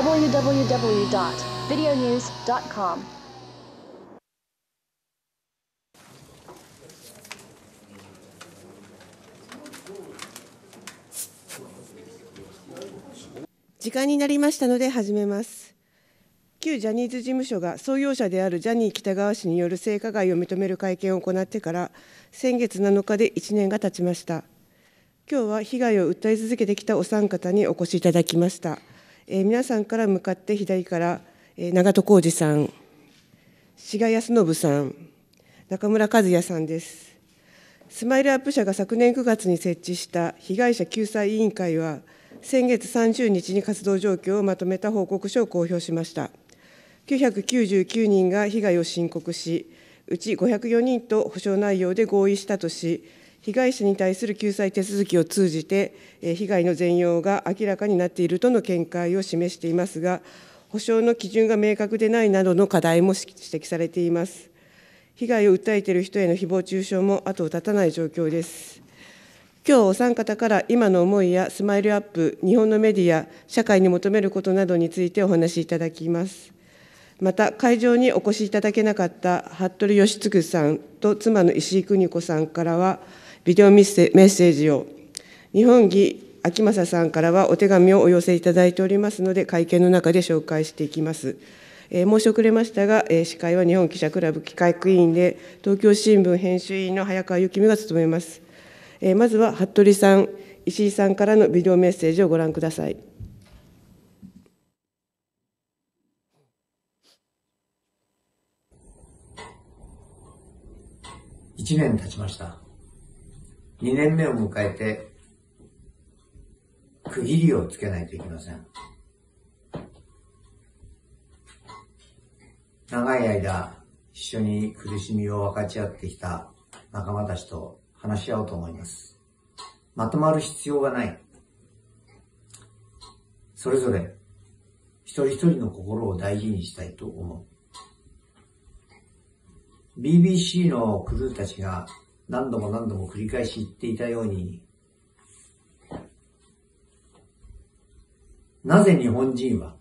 www.videonews.com. 時間になりましたので始めます。旧ジャニーズ事務所が創業者であるジャニー喜多川氏による性加害を認める会見を行ってから先月7日で1年が経ちました今日は被害を訴え続けてきたお三方にお越しいただきましたえー、皆さんから向かって左から、えー、長門浩二さん、志賀康信さん、中村和也さんです。スマイルアップ社が昨年9月に設置した被害者救済委員会は、先月30日に活動状況をまとめた報告書を公表しました。999人が被害を申告し、うち504人と補償内容で合意したとし、被害者に対する救済手続きを通じて、被害の全容が明らかになっているとの見解を示していますが、補償の基準が明確でないなどの課題も指摘されています。被害を訴えている人への誹謗中傷も後を絶たない状況です。今日お三方から今の思いやスマイルアップ、日本のメディア、社会に求めることなどについてお話しいただきます。また会場にお越しいただけなかった服部義嗣さんと妻の石井邦子さんからは、ビデオメッセージを、日本議秋正さんからはお手紙をお寄せいただいておりますので、会見の中で紹介していきます。え申し遅れましたが、え司会は日本記者クラブ企画委員で、東京新聞編集委員の早川幸美が務めます。えまずは服部さん、石井さんからのビデオメッセージをご覧ください。1年経ちました2年目を迎えて、区切りをつけないといけません。長い間、一緒に苦しみを分かち合ってきた仲間たちと話し合おうと思います。まとまる必要がない。それぞれ、一人一人の心を大事にしたいと思う。BBC のクルーたちが何度も何度も繰り返し言っていたように、なぜ日本人は、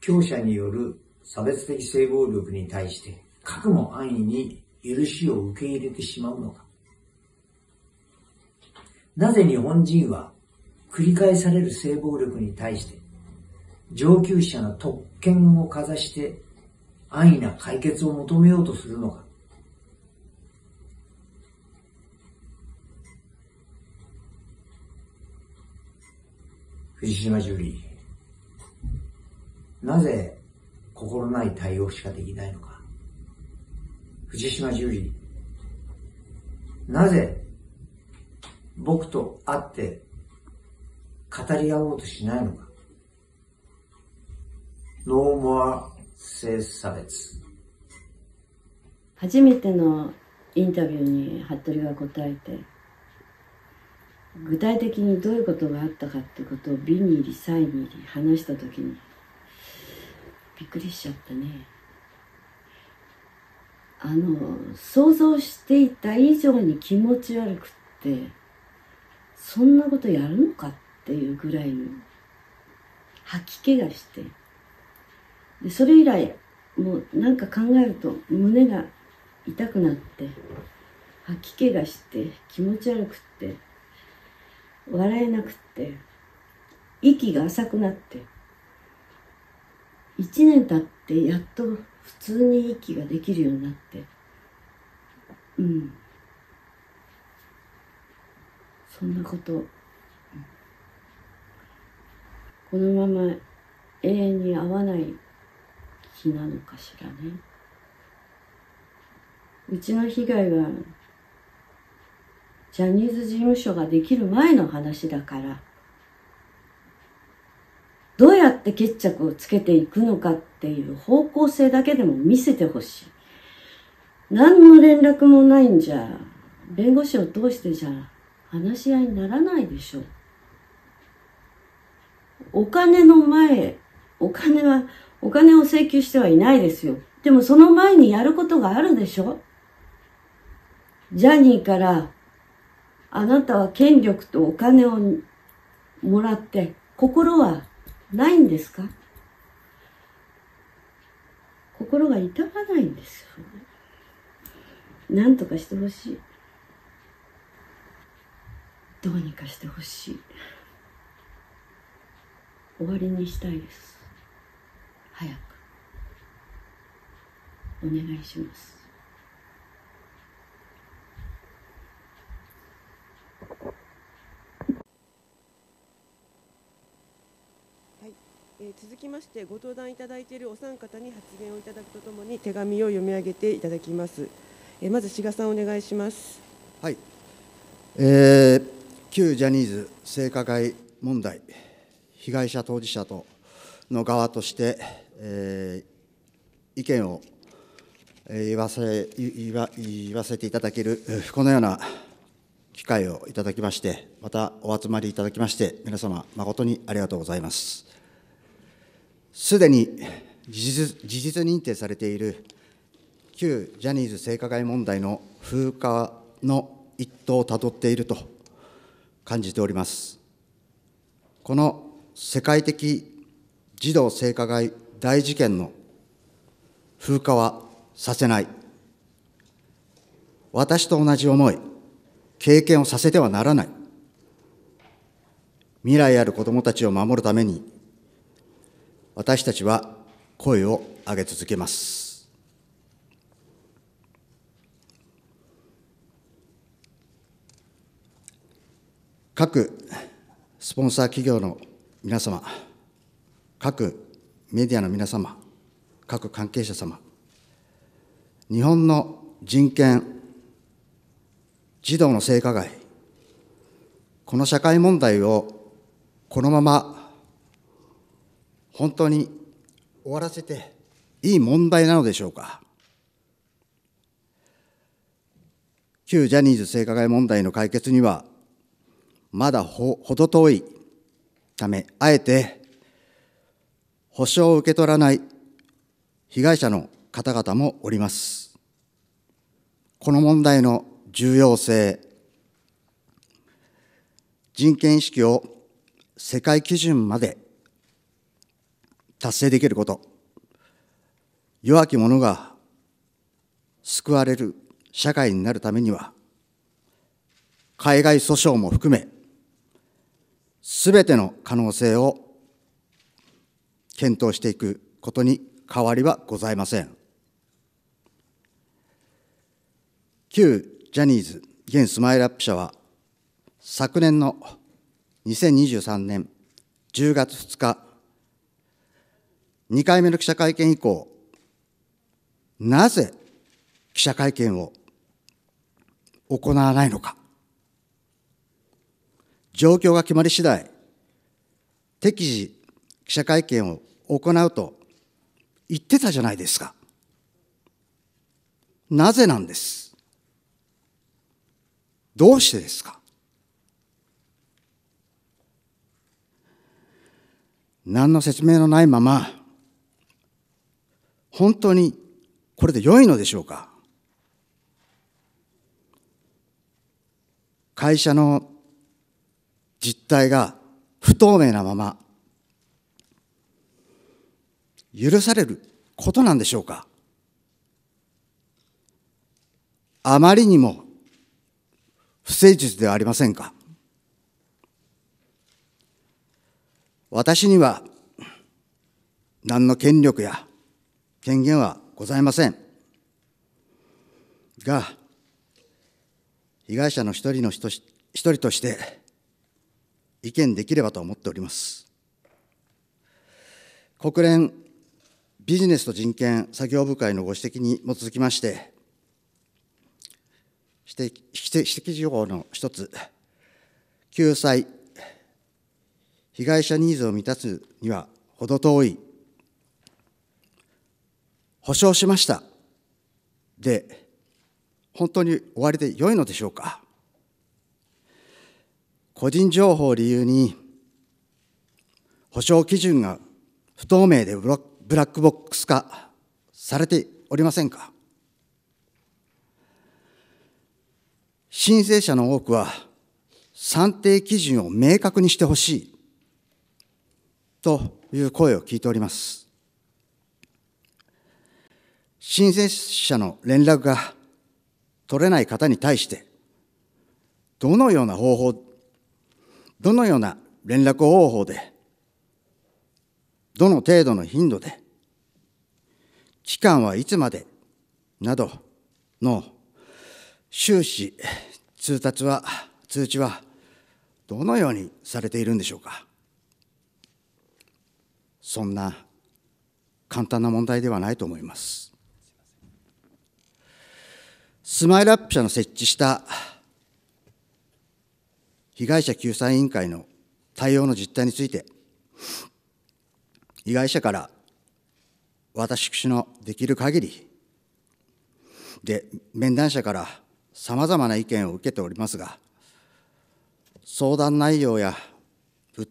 強者による差別的性暴力に対して、核も安易に許しを受け入れてしまうのか。なぜ日本人は、繰り返される性暴力に対して、上級者の特権をかざして安易な解決を求めようとするのか。石島ジュリー。なぜ心ない対応しかできないのか。藤島ジュリー。なぜ僕と会って語り合おうとしないのか。ノーモア性差別。初めてのインタビューに服部が答えて具体的にどういうことがあったかってことを美に入りイに入り話した時にびっくりしちゃったねあの想像していた以上に気持ち悪くってそんなことやるのかっていうぐらいの吐き気がしてでそれ以来もうなんか考えると胸が痛くなって吐き気がして気持ち悪くって笑えなくって息が浅くなって1年経ってやっと普通に息ができるようになってうんそんなことこのまま永遠に会わない日なのかしらねうちの被害はジャニーズ事務所ができる前の話だから、どうやって決着をつけていくのかっていう方向性だけでも見せてほしい。何の連絡もないんじゃ、弁護士を通してじゃ話し合いにならないでしょ。お金の前、お金は、お金を請求してはいないですよ。でもその前にやることがあるでしょジャニーからあなたは権力とお金をもらって心はないんですか心が痛まないんですよ。なんとかしてほしい。どうにかしてほしい。終わりにしたいです。早く。お願いします。きましてご登壇いただいているお三方に発言をいただくとともに手紙を読み上げていただきますえまず志賀さんお願いしますはい、えー、旧ジャニーズ性加害問題被害者当事者との側として、えー、意見を言わせ言わ言わせていただけるこのような機会をいただきましてまたお集まりいただきまして皆様誠にありがとうございますすでに事実認定されている旧ジャニーズ性加害問題の風化の一途をたどっていると感じております。この世界的児童性加害大事件の風化はさせない。私と同じ思い、経験をさせてはならない。未来ある子どもたちを守るために私たちは声を上げ続けます。各スポンサー企業の皆様、各メディアの皆様、各関係者様、日本の人権、児童の性加害、この社会問題をこのまま本当に終わらせていい問題なのでしょうか。旧ジャニーズ性加害問題の解決には、まだほど遠いため、あえて保証を受け取らない被害者の方々もおります。この問題の重要性、人権意識を世界基準まで達成できること、弱き者が救われる社会になるためには、海外訴訟も含め、すべての可能性を検討していくことに変わりはございません。旧ジャニーズ現スマイルアップ社は昨年の2023年10月2日2回目の記者会見以降、なぜ記者会見を行わないのか。状況が決まり次第、適時記者会見を行うと言ってたじゃないですか。なぜなんです。どうしてですか。何の説明のないまま本当にこれで良いのでしょうか会社の実態が不透明なまま許されることなんでしょうかあまりにも不誠実ではありませんか私には何の権力や権限はございません。が、被害者の一人の人一人として意見できればと思っております。国連ビジネスと人権作業部会のご指摘に基づきまして、指摘指摘事項の一つ、救済、被害者ニーズを満たすには程遠い保証しましたで本当に終わりで良いのでしょうか個人情報を理由に保証基準が不透明でブラックボックス化されておりませんか申請者の多くは算定基準を明確にしてほしいという声を聞いております。申請者の連絡が取れない方に対して、どのような方法、どのような連絡方法で、どの程度の頻度で、期間はいつまでなどの終始通達は、通知はどのようにされているんでしょうか。そんな簡単な問題ではないと思います。スマイルアップ社の設置した被害者救済委員会の対応の実態について、被害者から私のできる限りで、面談者からさまざまな意見を受けておりますが、相談内容や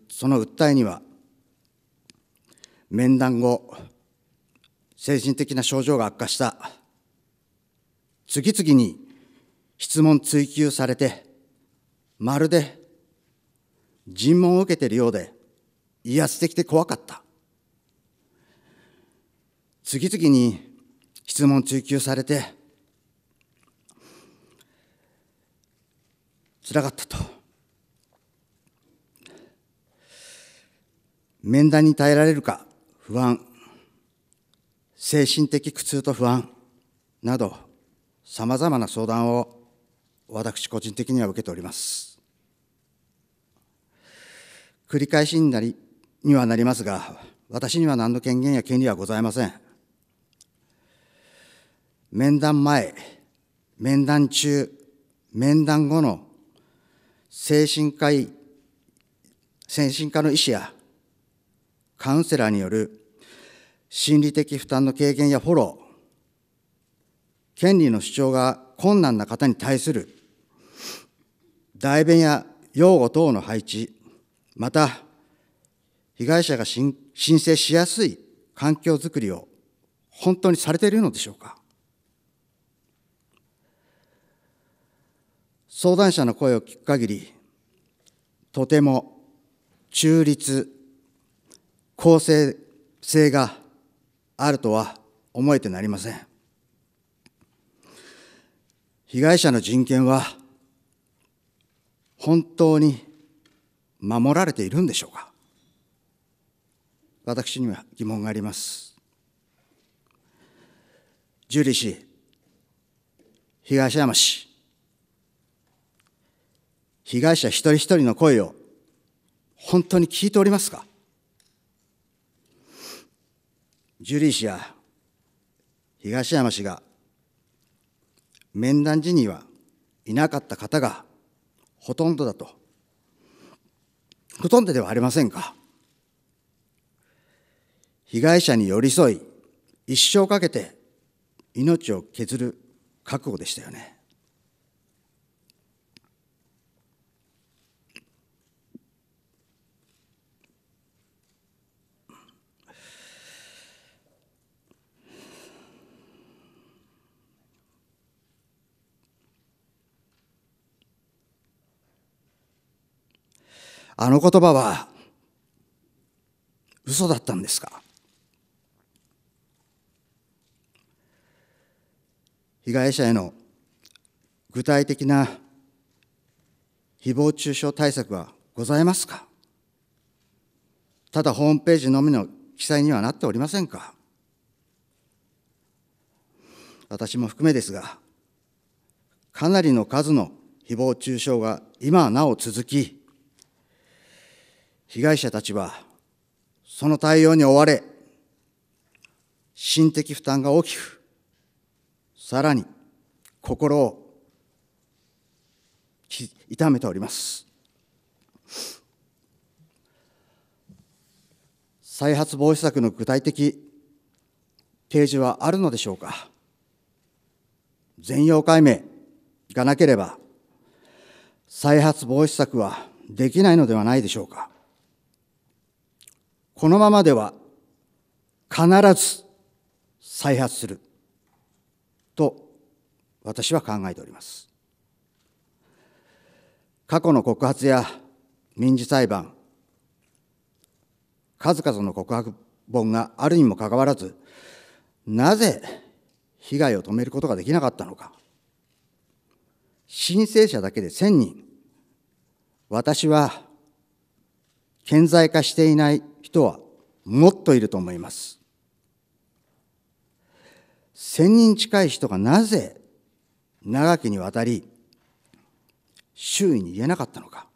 その訴えには、面談後、精神的な症状が悪化した次々に質問追及されて、まるで尋問を受けているようで、威圧的で怖かった。次々に質問追及されて、つらかったと。面談に耐えられるか不安、精神的苦痛と不安など、さまざまな相談を私個人的には受けております。繰り返しになりにはなりますが、私には何の権限や権利はございません。面談前、面談中、面談後の精神科医、精神科の医師やカウンセラーによる心理的負担の軽減やフォロー、権利の主張が困難な方に対する代弁や擁護等の配置、また、被害者が申請しやすい環境づくりを本当にされているのでしょうか。相談者の声を聞く限り、とても中立、公正性があるとは思えてなりません。被害者の人権は本当に守られているんでしょうか私には疑問があります。ジュリー氏、東山氏、被害者一人一人の声を本当に聞いておりますかジュリー氏や東山氏が面談時にはいなかった方がほとんどだと。ほとんどではありませんか。被害者に寄り添い、一生かけて命を削る覚悟でしたよね。あの言葉は嘘だったんですか被害者への具体的な誹謗中傷対策はございますかただホームページのみの記載にはなっておりませんか私も含めですが、かなりの数の誹謗中傷が今なお続き、被害者たちはその対応に追われ、心的負担が大きく、さらに心を痛めております。再発防止策の具体的提示はあるのでしょうか。全容解明がなければ、再発防止策はできないのではないでしょうか。このままでは必ず再発すると私は考えております。過去の告発や民事裁判、数々の告白本があるにもかかわらず、なぜ被害を止めることができなかったのか。申請者だけで1000人。私は顕在化していない人はもっといると思います。千人近い人がなぜ長きにわたり周囲に言えなかったのか。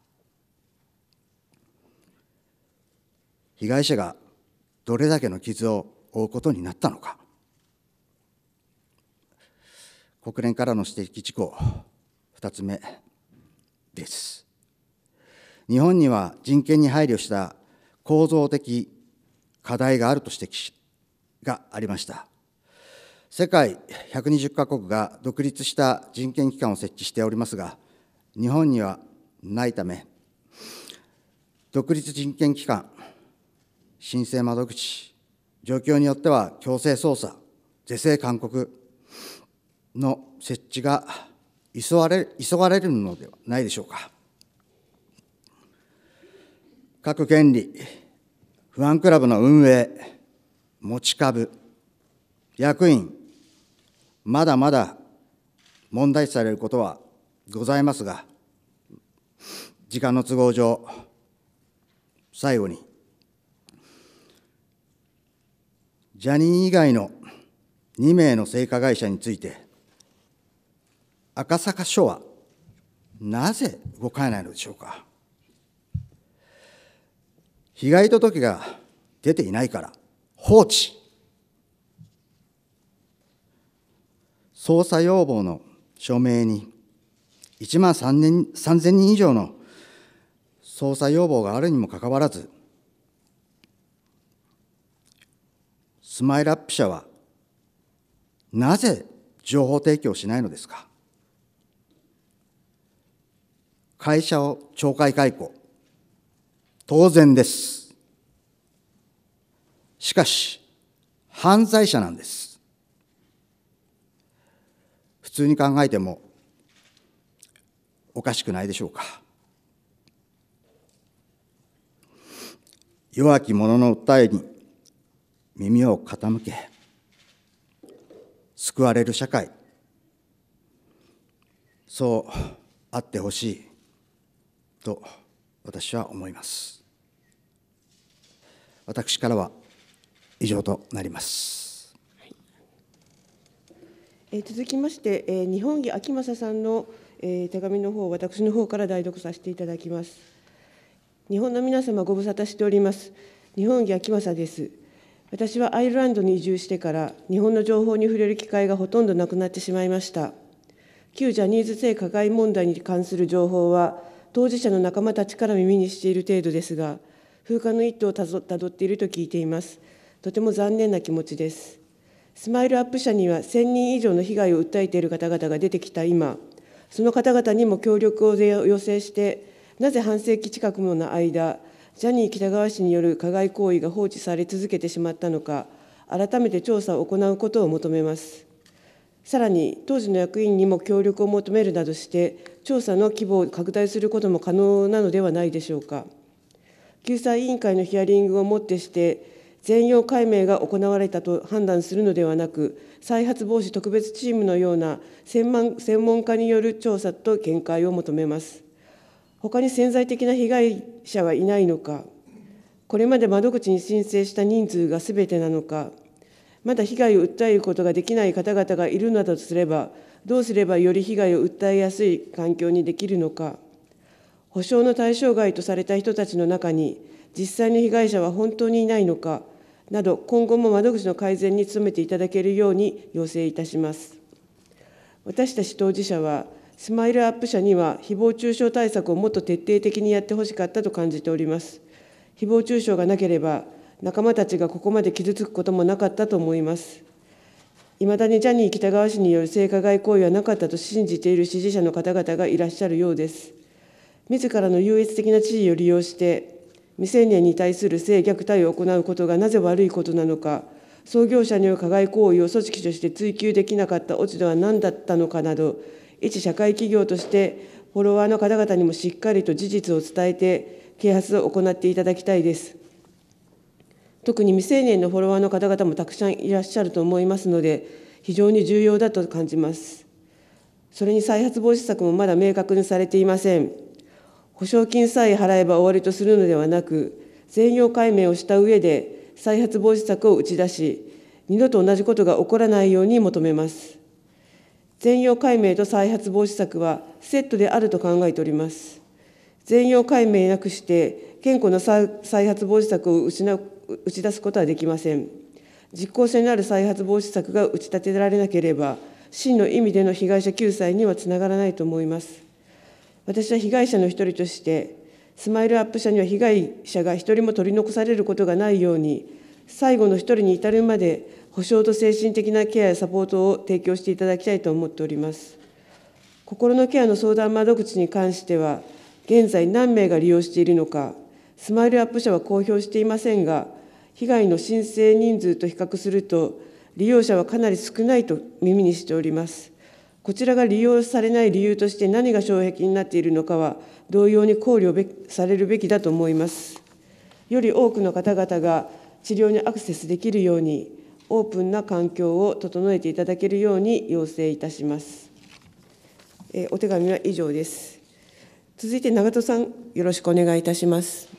被害者がどれだけの傷を負うことになったのか。国連からの指摘事項二つ目です。日本には人権に配慮した構造的課題があると指摘がありました。世界120カ国が独立した人権機関を設置しておりますが、日本にはないため、独立人権機関、申請窓口、状況によっては強制捜査、是正勧告の設置が急がれ急がれるのではないでしょうか。各権利、不安クラブの運営、持ち株、役員、まだまだ問題視されることはございますが、時間の都合上、最後に、ジャニー以外の2名の性加害者について、赤坂署はなぜ動かないのでしょうか。被害届が出ていないから放置捜査要望の署名に1万3000人以上の捜査要望があるにもかかわらずスマイルアップ社はなぜ情報提供しないのですか会社を懲戒解雇当然です。しかし、犯罪者なんです。普通に考えてもおかしくないでしょうか。弱き者の訴えに耳を傾け、救われる社会、そうあってほしいと私は思います。私からは以上となります。え続きまして、え日本木秋政さんの、え手紙の方、私の方から代読させていただきます。日本の皆様ご無沙汰しております。日本木秋政です。私はアイルランドに移住してから日本の情報に触れる機会がほとんどなくなってしまいました旧ジャニーズ性加害問題に関する情報は当事者の仲間たちから耳にしている程度ですが風化の一途をたどっていると聞いています。とても残念な気持ちです。スマイルアップ社には1000人以上の被害を訴えている方々が出てきた今、その方々にも協力を要請して、なぜ半世紀近くもの間、ジャニー喜多川氏による加害行為が放置され続けてしまったのか、改めて調査を行うことを求めます。さらに、当時の役員にも協力を求めるなどして、調査の規模を拡大することも可能なのではないでしょうか。救済委員会のヒアリングをもってして、全容解明が行われたと判断するのではなく、再発防止特別チームのような専門家による調査と見解を求めます。他に潜在的な被害者はいないのか、これまで窓口に申請した人数がすべてなのか、まだ被害を訴えることができない方々がいるのだとすれば、どうすればより被害を訴えやすい環境にできるのか。補償の対象外とされた人たちの中に、実際の被害者は本当にいないのかなど、今後も窓口の改善に努めていただけるように要請いたします。私たち当事者は、スマイルアップ社には、誹謗中傷対策をもっと徹底的にやってほしかったと感じております。誹謗中傷がなければ、仲間たちがここまで傷つくこともなかったと思います。いまだにジャニー喜多川氏による性加害行為はなかったと信じている支持者の方々がいらっしゃるようです。自らの優越的な地位を利用して、未成年に対する性虐待を行うことがなぜ悪いことなのか、創業者による加害行為を組織として追及できなかった落ち度は何だったのかなど、一社会企業として、フォロワーの方々にもしっかりと事実を伝えて、啓発を行っていただきたいです。特に未成年のフォロワーの方々もたくさんいらっしゃると思いますので、非常に重要だと感じます。それに再発防止策もまだ明確にされていません。保証金さえ払えば終わりとするのではなく、全容解明をした上で再発防止策を打ち出し、二度と同じことが起こらないように求めます。全容解明と再発防止策はセットであると考えております。全容解明なくして、健康な再発防止策を失う打ち出すことはできません。実効性のある再発防止策が打ち立てられなければ、真の意味での被害者救済にはつながらないと思います。私は被害者の一人としてスマイルアップ社には被害者が一人も取り残されることがないように最後の一人に至るまで保障と精神的なケアやサポートを提供していただきたいと思っております心のケアの相談窓口に関しては現在何名が利用しているのかスマイルアップ社は公表していませんが被害の申請人数と比較すると利用者はかなり少ないと耳にしておりますこちらが利用されない理由として何が障壁になっているのかは、同様に考慮されるべきだと思います。より多くの方々が治療にアクセスできるように、オープンな環境を整えていただけるように要請いたします。えお手紙は以上です。続いて長戸さん、よろしくお願いいたします。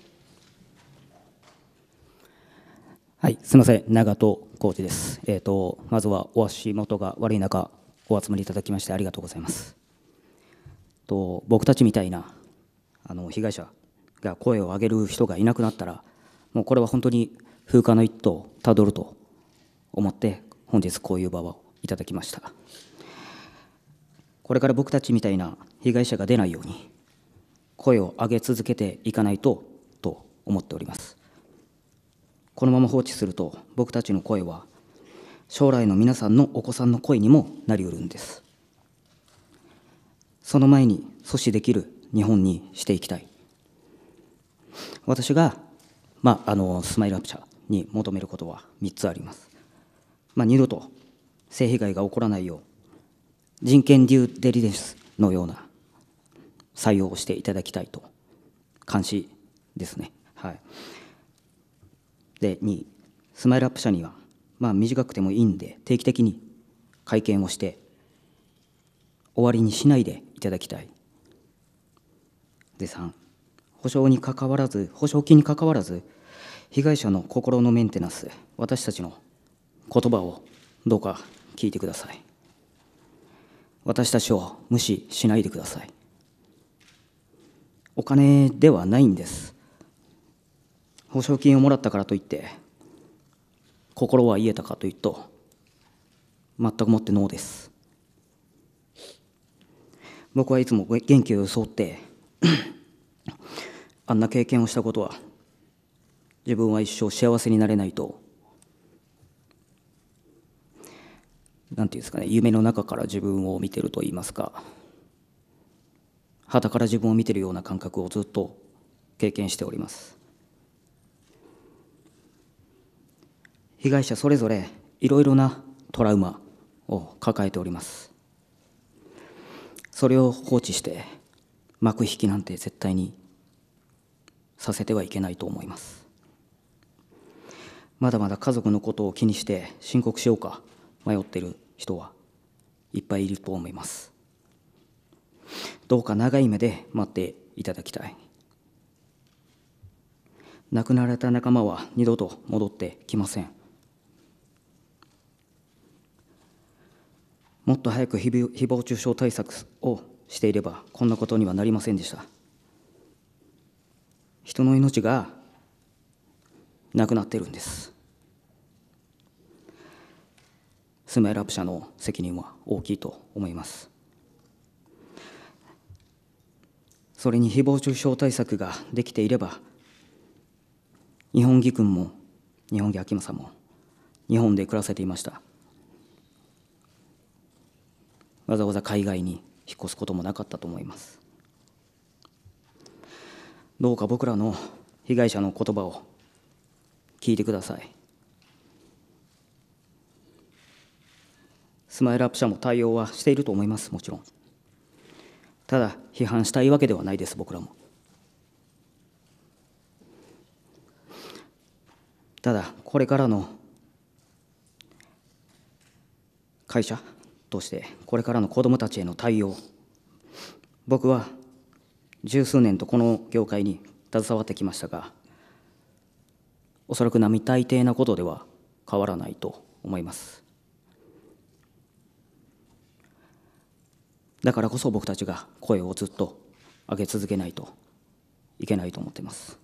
はい、すみません、長戸コーチです。えっ、ー、と、まずはお足元が悪い中、お集まりいただきましてありがとうございます。と僕たちみたいなあの被害者が声を上げる人がいなくなったら、もうこれは本当に風化の一途をたどると思って、本日こういう場をいただきました。これから僕たちみたいな被害者が出ないように、声を上げ続けていかないとと思っております。このまま放置すると、僕たちの声は将来の皆さんのお子さんの声にもなりうるんですその前に阻止できる日本にしていきたい私が、まあ、あのスマイルアップ社に求めることは3つあります、まあ、二度と性被害が起こらないよう人権デューデリデンスのような採用をしていただきたいと監視ですねはいで2スマイルアップ社にはまあ、短くてもいいんで、定期的に会見をして、終わりにしないでいただきたい。で、3、補償に関わらず、補償金に関わらず、被害者の心のメンテナンス、私たちの言葉をどうか聞いてください。私たちを無視しないでください。お金ではないんです。保証金をもらったからといって心は癒えたかというと、全くもってノーです。僕はいつも元気を装って あんな経験をしたことは、自分は一生幸せになれないと、なんていうんですかね、夢の中から自分を見てると言いますか、はたから自分を見てるような感覚をずっと経験しております。被害者それぞれいろいろなトラウマを抱えておりますそれを放置して幕引きなんて絶対にさせてはいけないと思いますまだまだ家族のことを気にして申告しようか迷っている人はいっぱいいると思いますどうか長い目で待っていただきたい亡くなられた仲間は二度と戻ってきませんもっと早く誹謗中傷対策をしていれば、こんなことにはなりませんでした。人の命がなくなっているんです。スマイルアップ社の責任は大きいと思います。それに誹謗中傷対策ができていれば、日本義君も日本議義明正も日本で暮らせていました。わざわざ海外に引っ越すこともなかったと思いますどうか僕らの被害者の言葉を聞いてくださいスマイルアップ社も対応はしていると思いますもちろんただ批判したいわけではないです僕らもただこれからの会社としてこれからの子どもたちへの対応僕は十数年とこの業界に携わってきましたがおそらく並大抵なことでは変わらないと思いますだからこそ僕たちが声をずっと上げ続けないといけないと思っています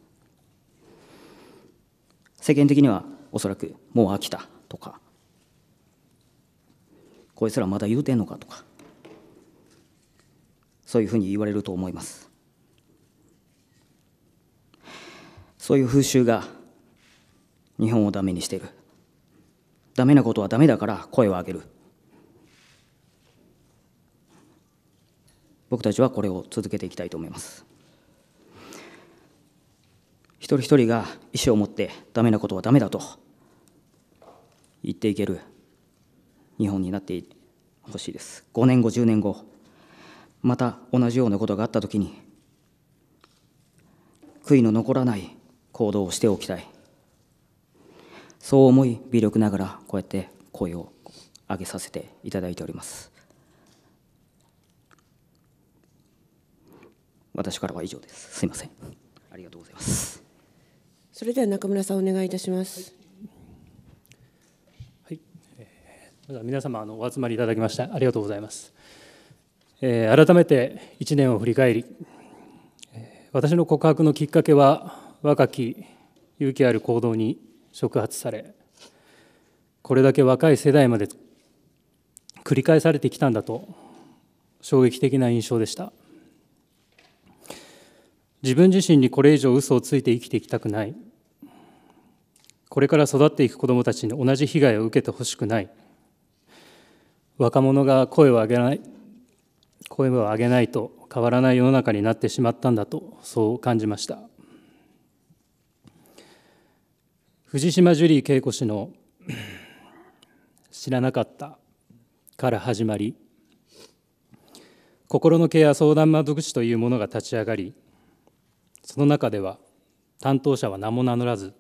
世間的にはおそらくもう飽きたとかこいつらまだ言うてんのかとかそういうふうに言われると思いますそういう風習が日本をダメにしているダメなことはダメだから声を上げる僕たちはこれを続けていきたいと思います一人一人が意思を持ってダメなことはダメだと言っていける日本になってほしいです。5年後、10年後、また同じようなことがあったときに、悔いの残らない行動をしておきたい。そう思い、微力ながら、こうやって声を上げさせていただいております。私からは以上です。すいません。ありがとうございます。それでは中村さんお願いいたします。はい皆様あのお集まりいただきましてありがとうございます、え改めて1年を振り返り私の告白のきっかけは若き勇気ある行動に触発されこれだけ若い世代まで繰り返されてきたんだと衝撃的な印象でした自分自身にこれ以上嘘をついて生きていきたくないこれから育っていく子どもたちに同じ被害を受けてほしくない若者が声を上げない声を上げないと変わらない世の中になってしまったんだとそう感じました藤島ジュリー景子氏の 「知らなかった」から始まり心のケア相談窓口というものが立ち上がりその中では担当者は名も名乗らず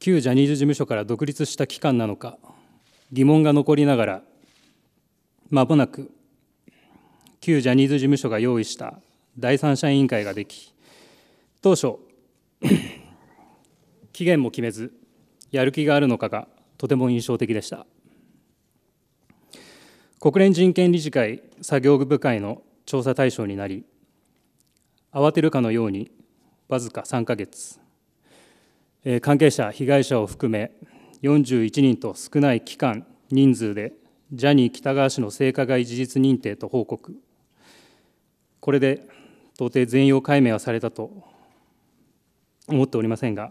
旧ジャニーズ事務所から独立した機関なのか疑問が残りながらまもなく旧ジャニーズ事務所が用意した第三者委員会ができ当初 期限も決めずやる気があるのかがとても印象的でした国連人権理事会作業部会の調査対象になり慌てるかのようにわずか3か月関係者被害者を含め41人と少ない期間、人数で、ジャニー喜多川氏の性加害事実認定と報告、これで到底全容解明はされたと思っておりませんが、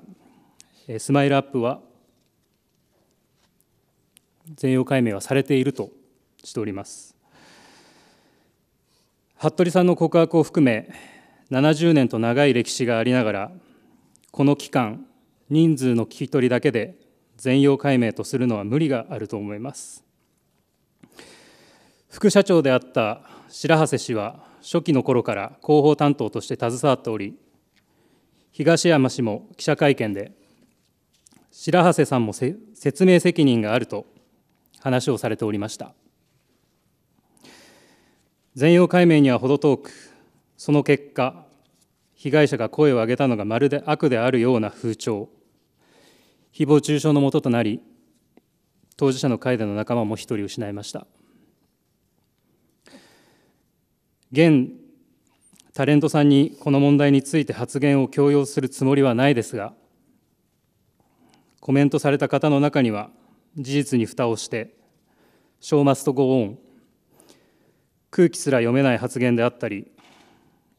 スマイルアップは全容解明はされているとしております。服部さんの告白を含め、70年と長い歴史がありながら、この期間、人数の聞き取りだけで全容解明とするのは無理があると思います副社長であった白馳氏は初期の頃から広報担当として携わっており東山氏も記者会見で白馳さんも説明責任があると話をされておりました全容解明には程遠くその結果被害者が声を上げたのがまるで悪であるような風潮誹謗中傷のもととなり当事者の会での仲間も1人失いました現タレントさんにこの問題について発言を強要するつもりはないですがコメントされた方の中には事実に蓋をして「ショーマストゴーオン」空気すら読めない発言であったり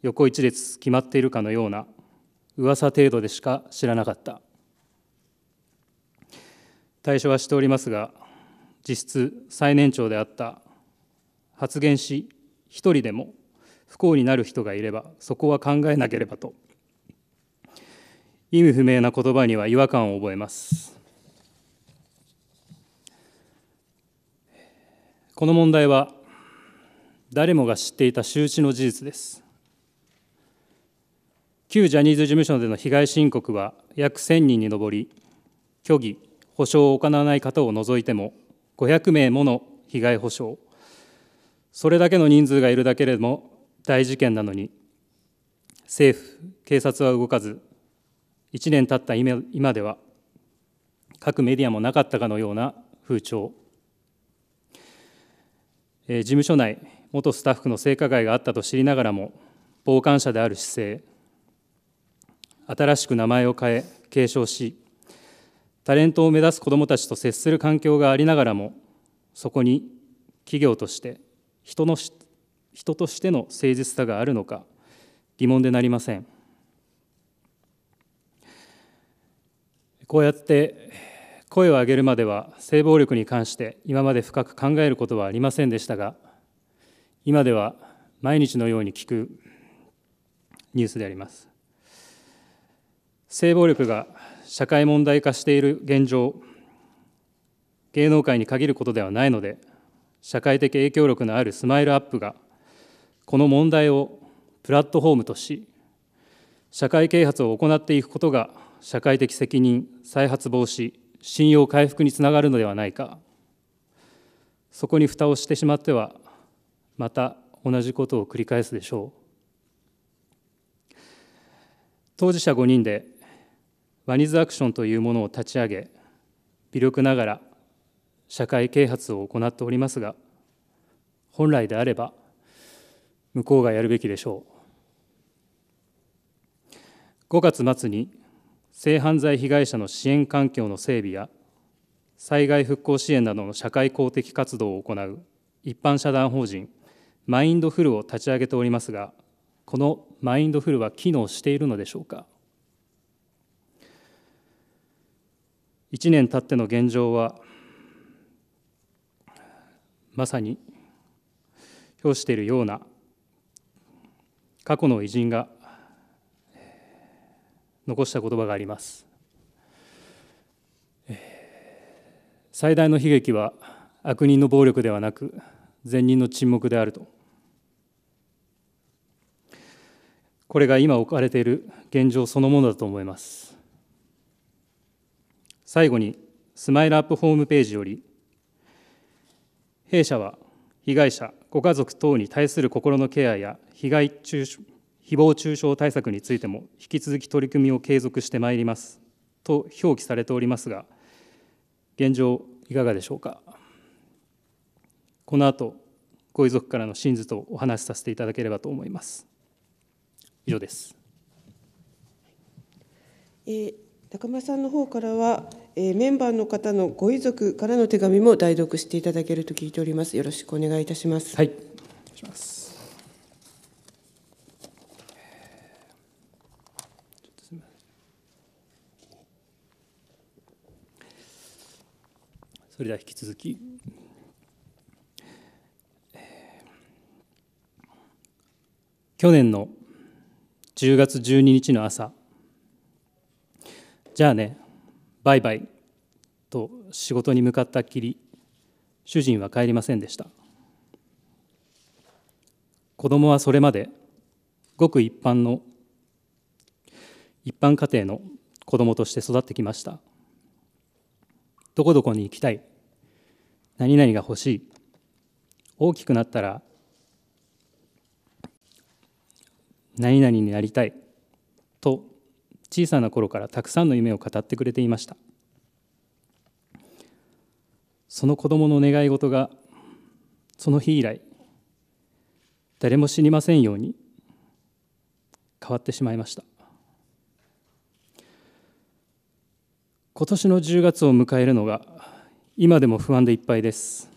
横一列決まっているかのような噂程度でしか知らなかった最初はしておりますが、実質最年長であった発言し、一人でも不幸になる人がいれば、そこは考えなければと、意味不明な言葉には違和感を覚えます。この問題は誰もが知っていた周知の事実です旧ジャニーズ事務所での被害申告は約1000人に上り虚偽保償を行わない方を除いても500名もの被害補償それだけの人数がいるだけれども大事件なのに政府警察は動かず1年経った今では各メディアもなかったかのような風潮、えー、事務所内元スタッフの性加害があったと知りながらも傍観者である姿勢新しく名前を変え継承しタレントを目指す子どもたちと接する環境がありながらもそこに企業として人の人としての誠実さがあるのか疑問でなりませんこうやって声を上げるまでは性暴力に関して今まで深く考えることはありませんでしたが今では毎日のように聞くニュースであります性暴力が社会問題化している現状芸能界に限ることではないので社会的影響力のあるスマイルアップがこの問題をプラットフォームとし社会啓発を行っていくことが社会的責任再発防止信用回復につながるのではないかそこに蓋をしてしまってはまた同じことを繰り返すでしょう当事者5人でワニズアクションというものを立ち上げ微力ながら社会啓発を行っておりますが本来であれば向こうがやるべきでしょう5月末に性犯罪被害者の支援環境の整備や災害復興支援などの社会公的活動を行う一般社団法人マインドフルを立ち上げておりますがこのマインドフルは機能しているのでしょうか1年経っての現状はまさに表しているような過去の偉人が残した言葉があります最大の悲劇は悪人の暴力ではなく善人の沈黙であるとこれが今置かれている現状そのものだと思います最後に、スマイルアップホームページより、弊社は被害者、ご家族等に対する心のケアや被害中誹謗中傷対策についても引き続き取り組みを継続してまいりますと表記されておりますが、現状、いかがでしょうか。この後ご遺族からの真実とお話しさせていただければと思います。以上です。えー高間さんの方からは、えー、メンバーの方のご遺族からの手紙も代読していただけると聞いております。よろしくお願いいたします。はい。しますそれでは引き続き、去年の10月12日の朝じゃあねバイバイと仕事に向かったっきり主人は帰りませんでした子供はそれまでごく一般の一般家庭の子供として育ってきましたどこどこに行きたい何々が欲しい大きくなったら何々になりたいと小さな頃からたくさんの夢を語ってくれていましたその子供の願い事がその日以来誰も死にませんように変わってしまいました今年の10月を迎えるのが今でも不安でいっぱいです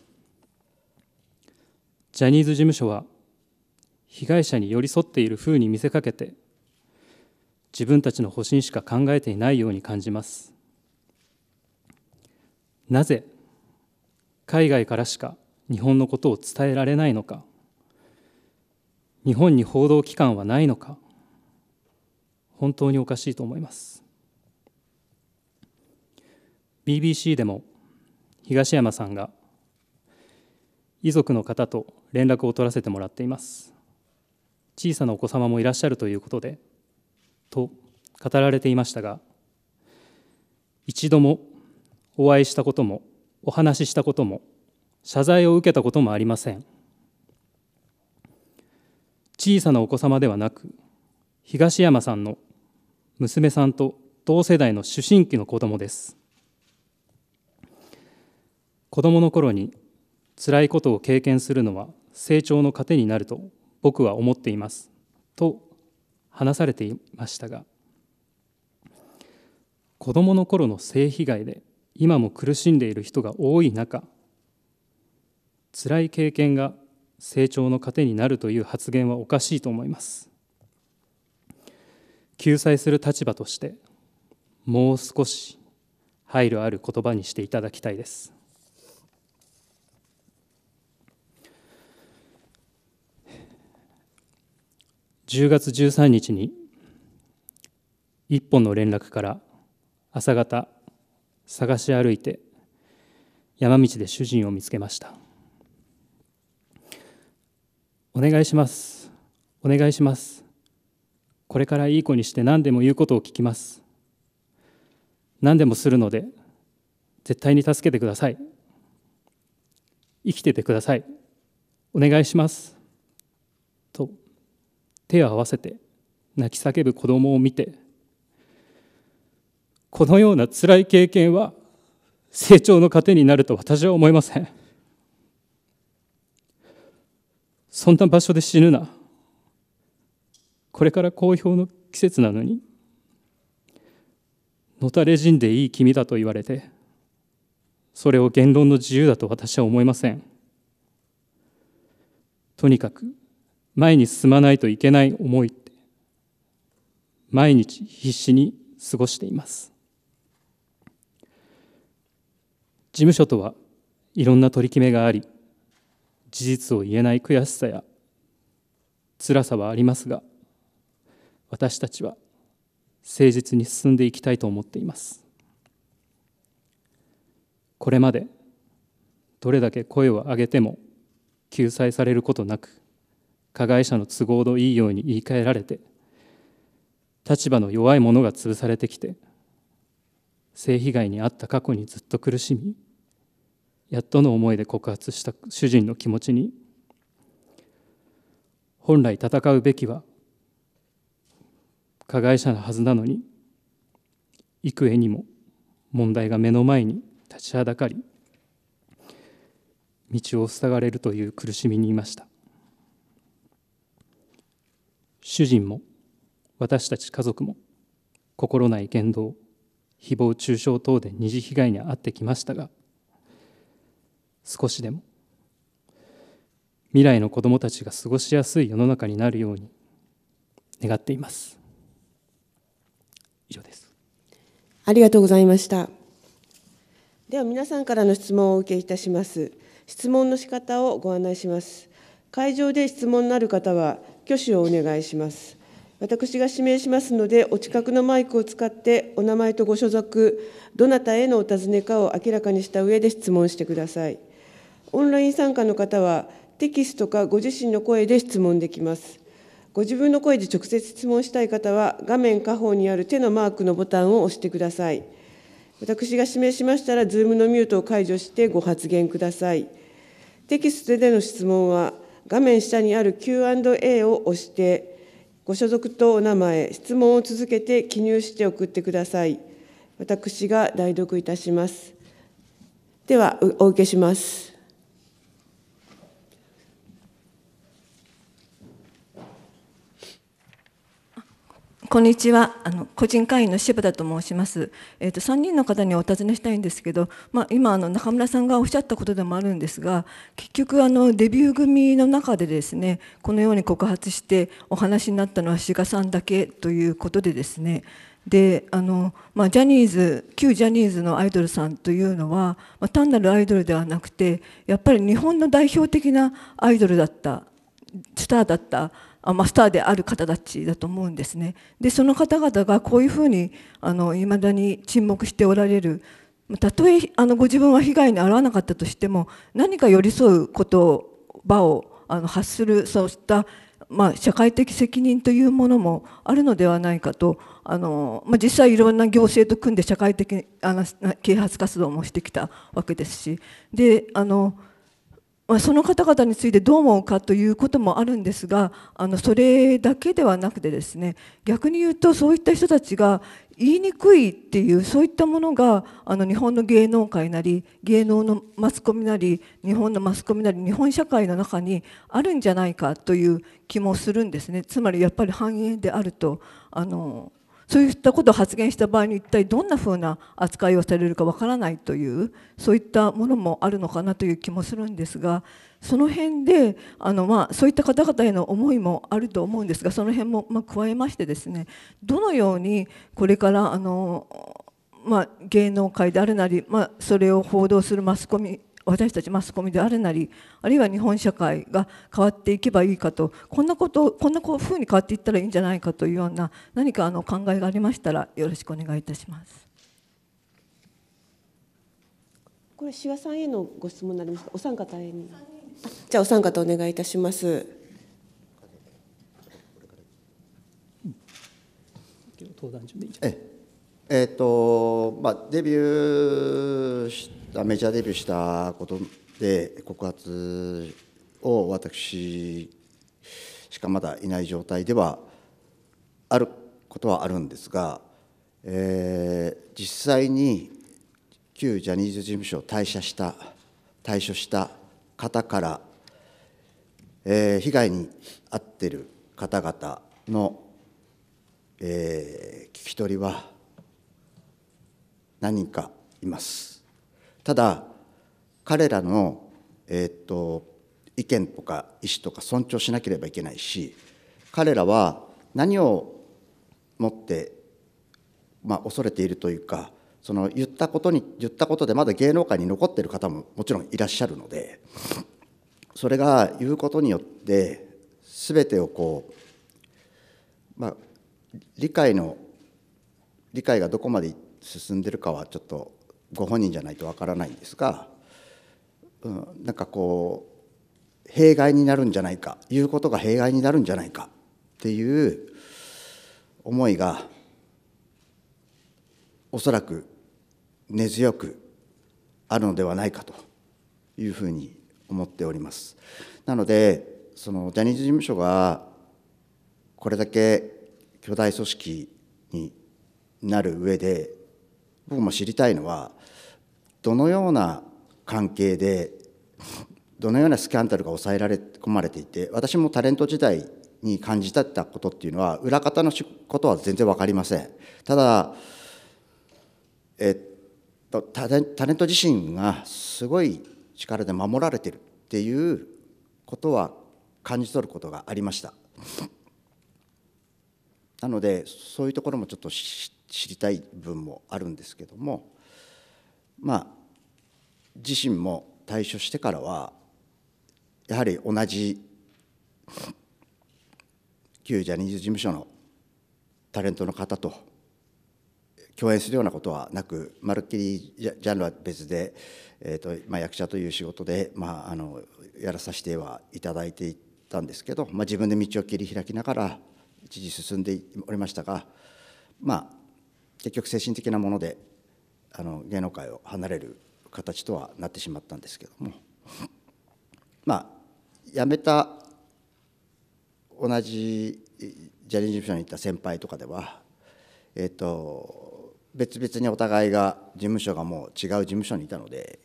ジャニーズ事務所は被害者に寄り添っているふうに見せかけて自分たちの保身しか考えていないように感じますなぜ海外からしか日本のことを伝えられないのか日本に報道機関はないのか本当におかしいと思います BBC でも東山さんが遺族の方と連絡を取らせてもらっています小さなお子様もいらっしゃるということでと語られていましたが一度もお会いしたこともお話ししたことも謝罪を受けたこともありません小さなお子様ではなく東山さんの娘さんと同世代の主審期の子供です子供の頃に辛いことを経験するのは成長の糧になると僕は思っていますと話されていましたが子どもの頃の性被害で今も苦しんでいる人が多い中辛い経験が成長の糧になるという発言はおかしいと思います救済する立場としてもう少し配慮ある言葉にしていただきたいです10月13日に一本の連絡から朝方探し歩いて山道で主人を見つけましたお願いしますお願いしますこれからいい子にして何でも言うことを聞きます何でもするので絶対に助けてください生きててくださいお願いします手を合わせて泣き叫ぶ子供を見てこのような辛い経験は成長の糧になると私は思いませんそんな場所で死ぬなこれから好評の季節なのにのたれ死んでいい君だと言われてそれを言論の自由だと私は思いませんとにかく前に進まないといけない思いって毎日必死に過ごしています事務所とはいろんな取り決めがあり事実を言えない悔しさや辛さはありますが私たちは誠実に進んでいきたいと思っていますこれまでどれだけ声を上げても救済されることなく加害者の都合のいいように言い換えられて立場の弱い者が潰されてきて性被害に遭った過去にずっと苦しみやっとの思いで告発した主人の気持ちに本来戦うべきは加害者のはずなのに幾重にも問題が目の前に立ちはだかり道を塞がれるという苦しみにいました主人も私たち家族も心ない言動誹謗中傷等で二次被害に遭ってきましたが少しでも未来の子どもたちが過ごしやすい世の中になるように願っています以上ですありがとうございましたでは皆さんからの質問を受けいたします質問の仕方をご案内します会場で質問のある方は挙手をお願いします。私が指名しますので、お近くのマイクを使って、お名前とご所属、どなたへのお尋ねかを明らかにした上で質問してください。オンライン参加の方は、テキストかご自身の声で質問できます。ご自分の声で直接質問したい方は、画面下方にある手のマークのボタンを押してください。私が指名しましたら、Zoom のミュートを解除してご発言ください。テキストでの質問は、画面下にある Q&A を押して、ご所属とお名前、質問を続けて記入して送ってください。私が代読いたします。では、お受けします。こんにちは。あの個人会員の柴田と申します。えっ、ー、と3人の方にお尋ねしたいんですけど、まあ、今あの中村さんがおっしゃったことでもあるんですが、結局あのデビュー組の中でですね、このように告発してお話になったのは志賀さんだけということでですね。であの、まあ、ジャニーズ旧ジャニーズのアイドルさんというのは、まあ、単なるアイドルではなくてやっぱり日本の代表的なアイドルだったスターだったまスターである方たちだと思うんですね。でその方々がこういうふうにいまだに沈黙しておられるたとえあのご自分は被害に遭わなかったとしても何か寄り添う言葉をあの発するそうした、まあ、社会的責任というものもあるのではないかとあの、まあ、実際いろんな行政と組んで社会的あの啓発活動もしてきたわけですしであのまその方々についてどう思うかということもあるんですがあのそれだけではなくてですね逆に言うとそういった人たちが言いにくいっていうそういったものがあの日本の芸能界なり芸能のマスコミなり日本のマスコミなり日本社会の中にあるんじゃないかという気もするんですねつまりやっぱり繁栄であるとあのそういったことを発言した場合に一体どんなふうな扱いをされるかわからないというそういったものもあるのかなという気もするんですがその辺であの、まあ、そういった方々への思いもあると思うんですがその辺も、ま加えましてですねどのようにこれからあの、まあ、芸能界であるなり、まあ、それを報道するマスコミ私たちマスコミであるなりあるいは日本社会が変わっていけばいいかとこんなことこんなふうに変わっていったらいいんじゃないかというような何かあの考えがありましたらよろしくお願いいたします。これ志賀さんへのご質問になりますお三方へにじゃあお三方お願いいたします。えええーとまあ、デビューしメジャーデビューしたことで告発を私しかまだいない状態ではあることはあるんですが、えー、実際に旧ジャニーズ事務所を退社した退所した方から、えー、被害に遭っている方々の、えー、聞き取りは何人かいます。ただ彼らの、えー、っと意見とか意思とか尊重しなければいけないし彼らは何をもって、まあ、恐れているというかその言ったことに言ったことでまだ芸能界に残っている方ももちろんいらっしゃるのでそれが言うことによって全てをこう、まあ、理解の理解がどこまで進んでるかはちょっとご本人じゃないとわからないんですが、うん、なんかこう弊害になるんじゃないか言うことが弊害になるんじゃないかっていう思いがおそらく根強くあるのではないかというふうに思っております。なのでそのジャニーズ事務所がこれだけ巨大組織になる上で僕も知りたいのはどのような関係でどのようなスキャンダルが抑えられ込まれていて私もタレント時代に感じたったことっていうのは裏方のことは全然分かりませんただえっとタレント自身がすごい力で守られてるっていうことは感じ取ることがありましたなのでそういうところもちょっと知りたい部分もあるんですけどもまあ、自身も退所してからはやはり同じ旧ジャニーズ事務所のタレントの方と共演するようなことはなくまるっきりジャンルは別で、えーとまあ、役者という仕事で、まあ、あのやらさせてはいただいていたんですけど、まあ、自分で道を切り開きながら一時進んでおりましたが、まあ、結局精神的なものであの芸能界を離れる形とはなってしまったんですけどもまあ辞めた同じジャニーズ事務所にいた先輩とかではえっ、と別々にお互いが事務所がもう違う事務所にいたので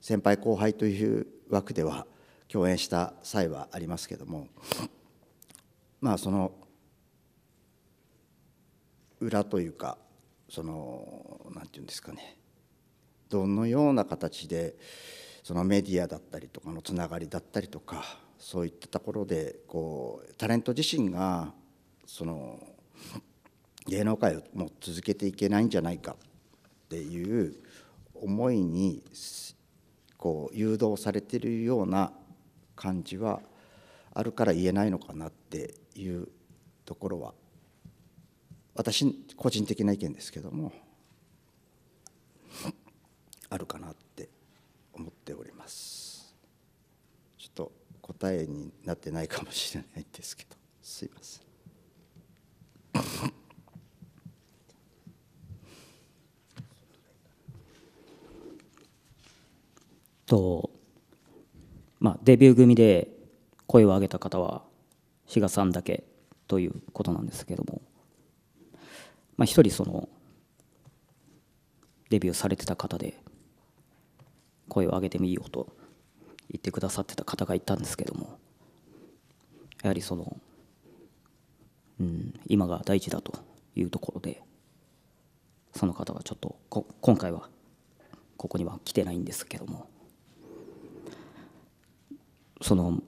先輩後輩という枠では共演した際はありますけどもまあその裏というかその何て言うんですかねどのような形でそのメディアだったりとかのつながりだったりとかそういったところでこうタレント自身がその芸能界をもう続けていけないんじゃないかっていう思いにこう誘導されてるような感じはあるから言えないのかなっていうところは私個人的な意見ですけどもあるかなって思っておりますちょっと答えになってないかもしれないんですけどすいません とまあデビュー組で声を上げた方は志賀さんだけということなんですけども。まあ、1人そのデビューされてた方で声を上げてもいいよと言ってくださってた方がいたんですけどもやはりその、うん、今が大事だというところでその方がちょっとこ今回はここには来てないんですけどもその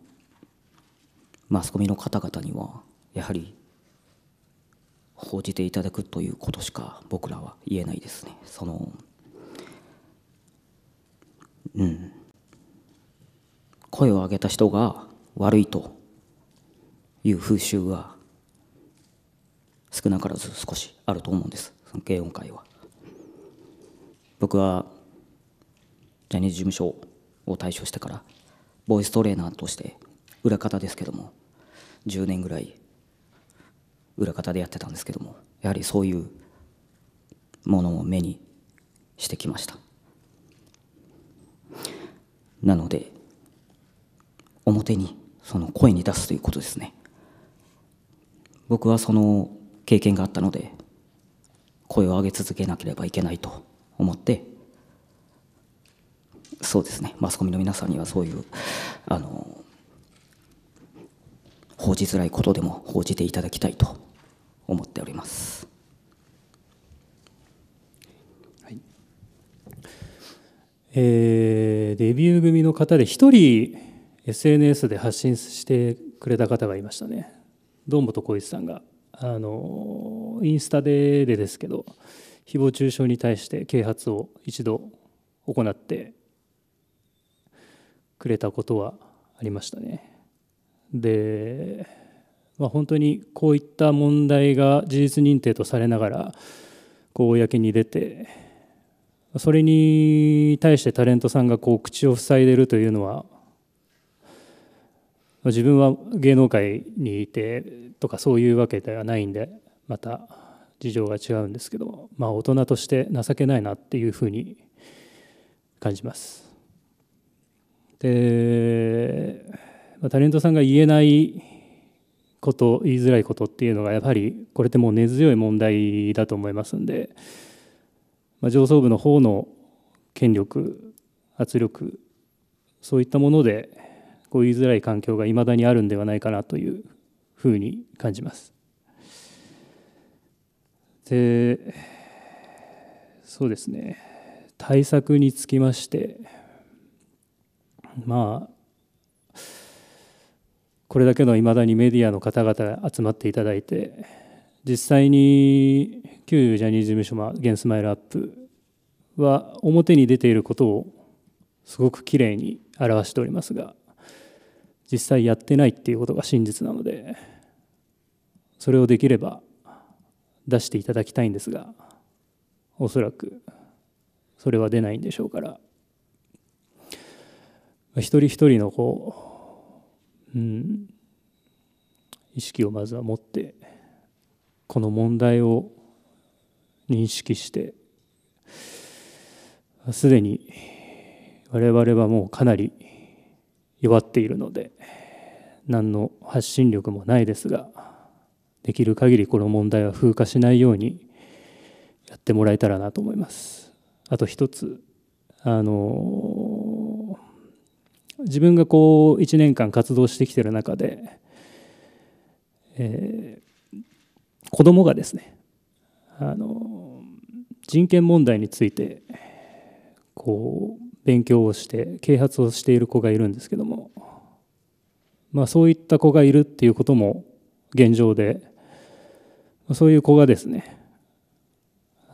マスコミの方々にはやはり報じていただくということしか僕らは言えないですね。そのうん、声を上げた人が悪いという風習は少なからず少しあると思うんですその軽音会は僕はジャニーズ事務所を退所してからボイストレーナーとして裏方ですけども10年ぐらい裏方でやってたんですけどもやはりそういうものを目にしてきましたなので表にその声に出すということですね僕はその経験があったので声を上げ続けなければいけないと思ってそうですねマスコミの皆さんにはそういうあの報じづらいことでも報じていただきたいと思っております。はいえー、デビュー組の方で1人 SNS で発信してくれた方がいましたね。堂本光一さんがあのインスタででですけど誹謗中傷に対して啓発を一度行ってくれたことはありましたね。でまあ、本当にこういった問題が事実認定とされながら公に出てそれに対してタレントさんがこう口を塞いでるというのは自分は芸能界にいてとかそういうわけではないんでまた事情が違うんですけど、まあ、大人として情けないなっていうふうに感じます。でタレントさんが言えないこと言いづらいことっていうのがやはりこれってもう根強い問題だと思いますんで、まあ、上層部の方の権力圧力そういったものでこう言いづらい環境がいまだにあるんではないかなというふうに感じます。でそうですね対策につきましてまあこれだけのいまだにメディアの方々が集まっていただいて実際に旧ジャニーズ事務所「現スマイルアップは表に出ていることをすごくきれいに表しておりますが実際やってないっていうことが真実なのでそれをできれば出していただきたいんですがおそらくそれは出ないんでしょうから一人一人のこううん、意識をまずは持ってこの問題を認識してすでに我々はもうかなり弱っているので何の発信力もないですができる限りこの問題は風化しないようにやってもらえたらなと思います。あと一つあの自分がこう1年間活動してきてる中で、えー、子供がですねあの人権問題についてこう勉強をして啓発をしている子がいるんですけども、まあ、そういった子がいるっていうことも現状でそういう子がですね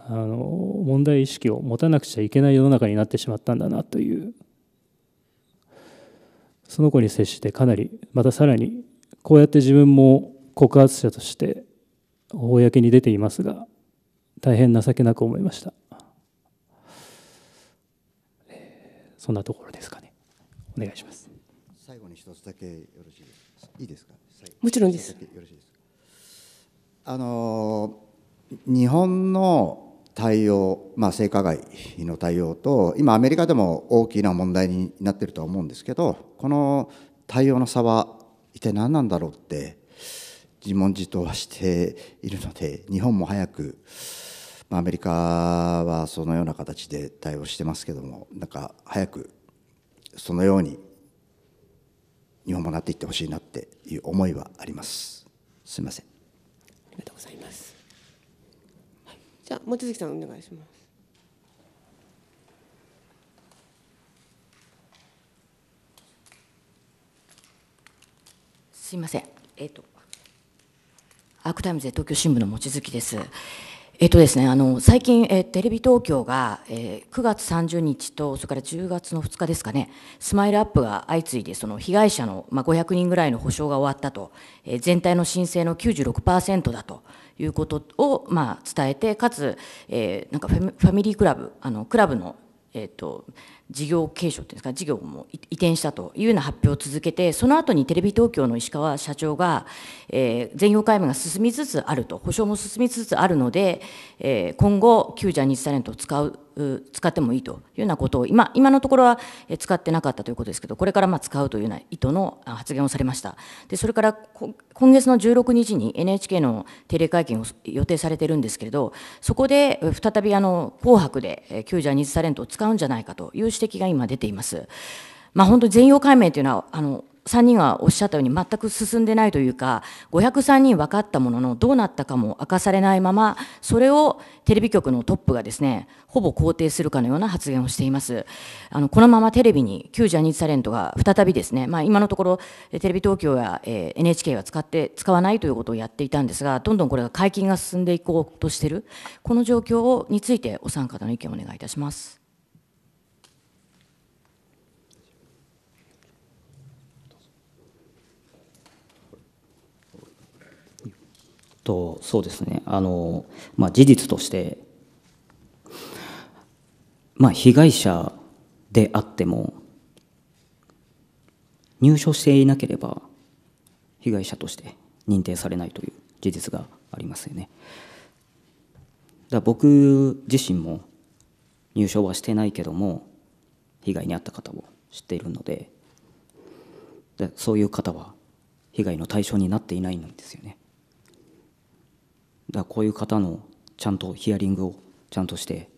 あの問題意識を持たなくちゃいけない世の中になってしまったんだなというその子に接してかなりまたさらにこうやって自分も告発者として公に出ていますが大変情けなく思いました、えー、そんなところですかねお願いします最後に一つだけよろしいですかいいですかもちろんいですよろしですあの日本の対応、まあ、性加害の対応と今アメリカでも大きな問題になってるとは思うんですけどこの対応の差は一体何なんだろうって自問自答はしているので日本も早く、まあ、アメリカはそのような形で対応してますけどもなんか早くそのように日本もなっていってほしいなっていう思いはあります。すみません。ありがとうございます。ゃあ望月さんお願いします。すみません、えっ、ー、と、アークタイムズで東京新聞の望月です。えっ、ー、とですね、あの最近、えー、テレビ東京が、えー、9月30日とそれから10月の2日ですかねスマイルアップが相次いでその被害者の、まあ、500人ぐらいの補償が終わったと、えー、全体の申請の96%だということを、まあ、伝えてかつ、えなんかファミリークラブあのクラブの、えと、事業継承っていうんですか事業も移転したというような発表を続けてその後にテレビ東京の石川社長が、え全容解明が進みつつあると保証も進みつつあるので、え今後旧ジャニーズタレントを使う使ってもいいというようなことを今今のところは使ってなかったということですけどこれからま使うというような意図の発言をされましたでそれから今月の16日に NHK の定例会見を予定されてるんですけれどそこで再びあの「紅白」で旧ジャニーズタレントを使うんじゃないかという指摘が今出ています。まあ、本当全容解明というのはあの3人がおっしゃったように全く進んでないというか503人分かったもののどうなったかも明かされないままそれをテレビ局のトップがですねほぼ肯定するかのような発言をしていますあのこのままテレビに旧ジャニーズタレントが再びですね、まあ、今のところテレビ東京や、え NHK は使って使わないということをやっていたんですがどんどんこれが解禁が進んでいこうとしているこの状況についてお三方の意見をお願いいたします。とそうですねあの、まあ、事実として、まあ、被害者であっても入所していなければ被害者として認定されないという事実がありますよね。だ僕自身も入所はしてないけども被害に遭った方を知っているのででそういう方は被害の対象になっていないんですよね。だこういう方のちゃんとヒアリングをちゃんとして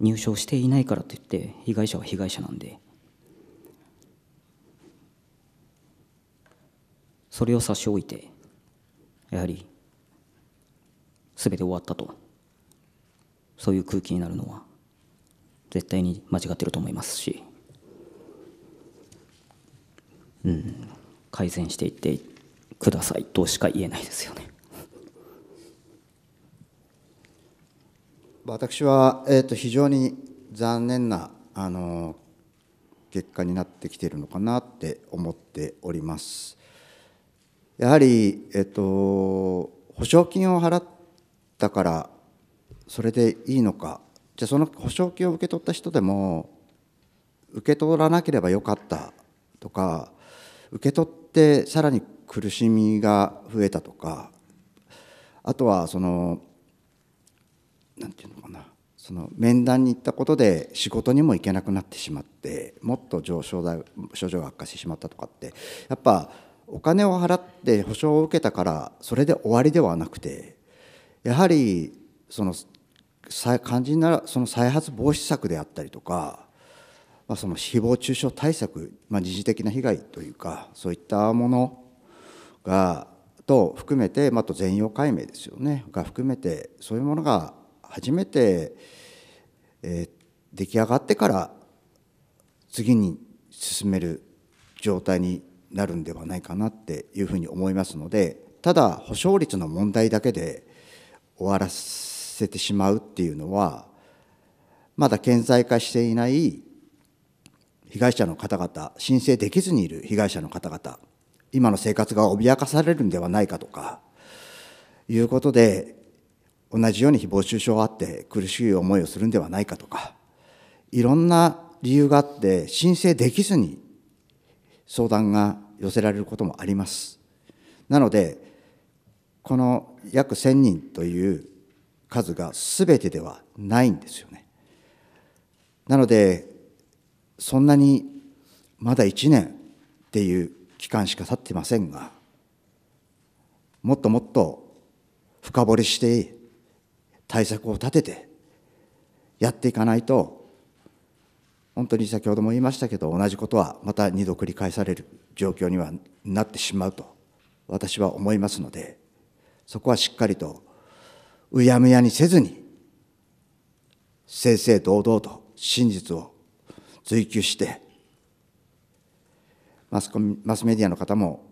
入賞していないからといって被害者は被害者なんでそれを差し置いてやはり全て終わったとそういう空気になるのは絶対に間違ってると思いますし、うん、改善していってくださいとしか言えないですよね。私は、えーと、非常に残念なあの結果になってきているのかなって思っております。やはり、えーと、と保証金を払ったからそれでいいのかじゃあその保証金を受け取った人でも受け取らなければよかったとか受け取ってさらに苦しみが増えたとかあとはその何て言うのかなその面談に行ったことで仕事にも行けなくなってしまってもっと上昇症状が悪化してしまったとかってやっぱお金を払って保証を受けたからそれで終わりではなくてやはりその肝心ならその再発防止策であったりとか、まあ、その誹謗中傷対策、まあ、二次的な被害というかそういったものがと含めて、まあ、と全容解明ですよねが含めてそういうものが初めて、えー、出来上がってから次に進める状態になるんではないかなっていうふうに思いますのでただ保証率の問題だけで終わらせてしまうっていうのはまだ顕在化していない被害者の方々申請できずにいる被害者の方々今の生活が脅かされるんではないかとかいうことで同じように誹謗中傷があって苦しい思いをするんではないかとかいろんな理由があって申請できずに相談が寄せられることもあります。なのでこの約1000人という数が全てではないんですよね。なのでそんなにまだ1年っていう期間しか経ってませんが、もっともっと深掘りして対策を立ててやっていかないと、本当に先ほども言いましたけど、同じことはまた二度繰り返される状況にはなってしまうと私は思いますので、そこはしっかりとうやむやにせずに、正々堂々と真実を追求して、マスコミマスメディアの方も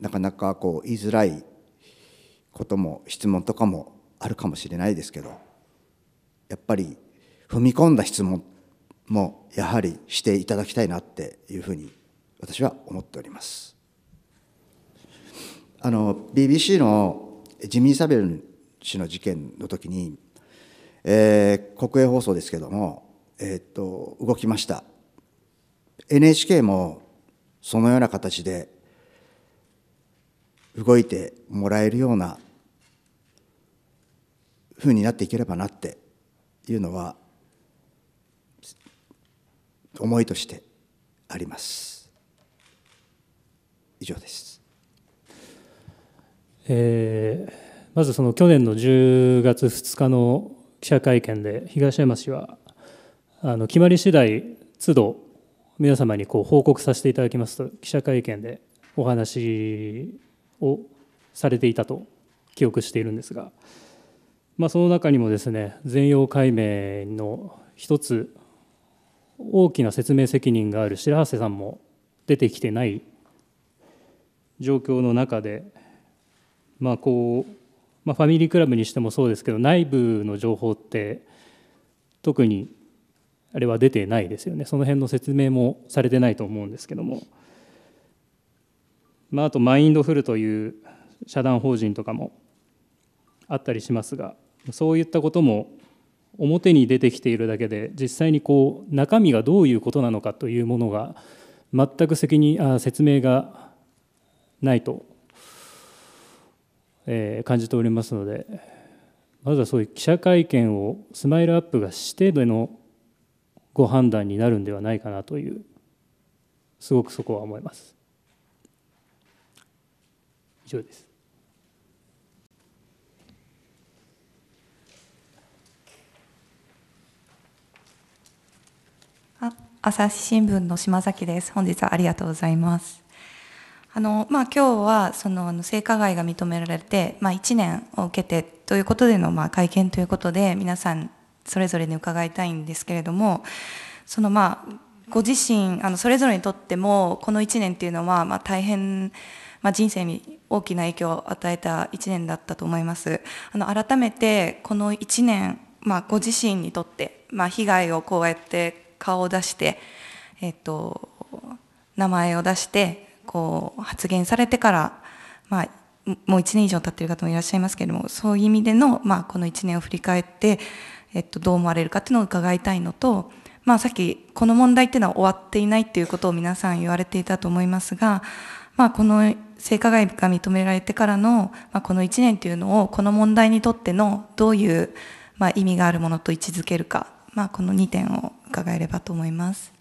なかなかこう言いづらいことも質問とかもあるかもしれないですけどやっぱり踏み込んだ質問もやはりしていただきたいなっていうふうに私は思っております。あの BBC のジミー・サベル氏の事件の時に、えー、国営放送ですけども、えー、っと動きました NHK もそのような形で動いてもらえるようなふうになっていければなっていうのは思いとしてあります。以上です。えー、まずその去年の10月2日の記者会見で東山氏はあの決まり次第都度皆様にこう報告させていただきますと記者会見でお話をされていたと記憶しているんですが、まあ、その中にもですね全容解明の一つ大きな説明責任がある白瀬さんも出てきてない状況の中で、まあこうまあ、ファミリークラブにしてもそうですけど内部の情報って特にあれは出てないですよねその辺の説明もされてないと思うんですけども、まあ、あとマインドフルという社団法人とかもあったりしますがそういったことも表に出てきているだけで実際にこう中身がどういうことなのかというものが全く責任あ説明がないと、えー、感じておりますのでまずはそういう記者会見をスマイルアップがしてでのご判断になるんではないかなというすごくそこは思います以上ですあ朝日新聞の島崎です本日はありがとうございますあのまあ、今日はその性加害が認められて、まあ、1年を受けてということでのまあ会見ということで皆さんそれぞれに伺いたいんですけれどもそのまあご自身あのそれぞれにとってもこの1年っていうのは、まあ、大変、まあ、人生に大きな影響を与えた1年だったと思いますあの改めてこの1年、まあ、ご自身にとって、まあ、被害をこうやって顔を出して、えっと、名前を出してこう発言されてから、まあ、もう1年以上経っている方もいらっしゃいますけれどもそういう意味での、まあ、この1年を振り返ってえっと、どう思われるかっていうのを伺いたいのと、まあ、さっきこの問題っていうのは終わっていないっていうことを皆さん言われていたと思いますが、まあ、この性加害が認められてからの、まあ、この1年というのをこの問題にとってのどういう、まあ、意味があるものと位置づけるか、まあ、この2点を伺えればと思います。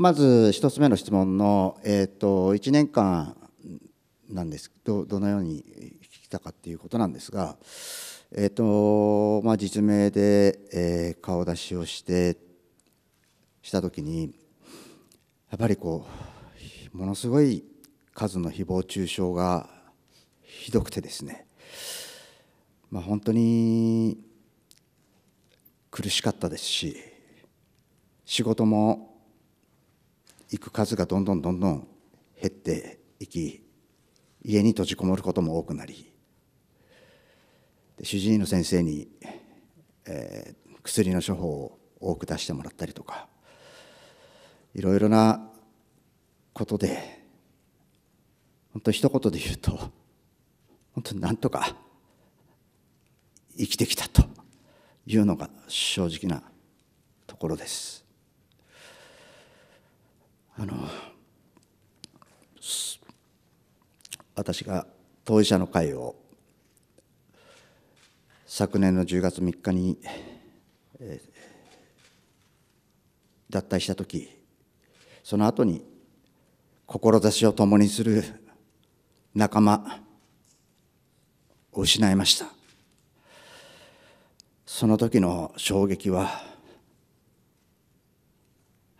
まず一つ目の質問の、えーと、と1年間なんですどどのように聞きたかっていうことなんですが、えーとまあ、実名で、えー、顔出しをしてした時にやっぱりこうものすごい数の誹謗中傷がひどくてですね、まあ、本当に苦しかったですし仕事も行く数がどんどんどんどん減っていき家に閉じこもることも多くなり主治医の先生に、えー、薬の処方を多く出してもらったりとかいろいろなことで本当一言で言うと本当になんとか生きてきたというのが正直なところです。あの私が当事者の会を昨年の10月3日に、えー、脱退した時その後に志を共にする仲間を失いましたその時の衝撃は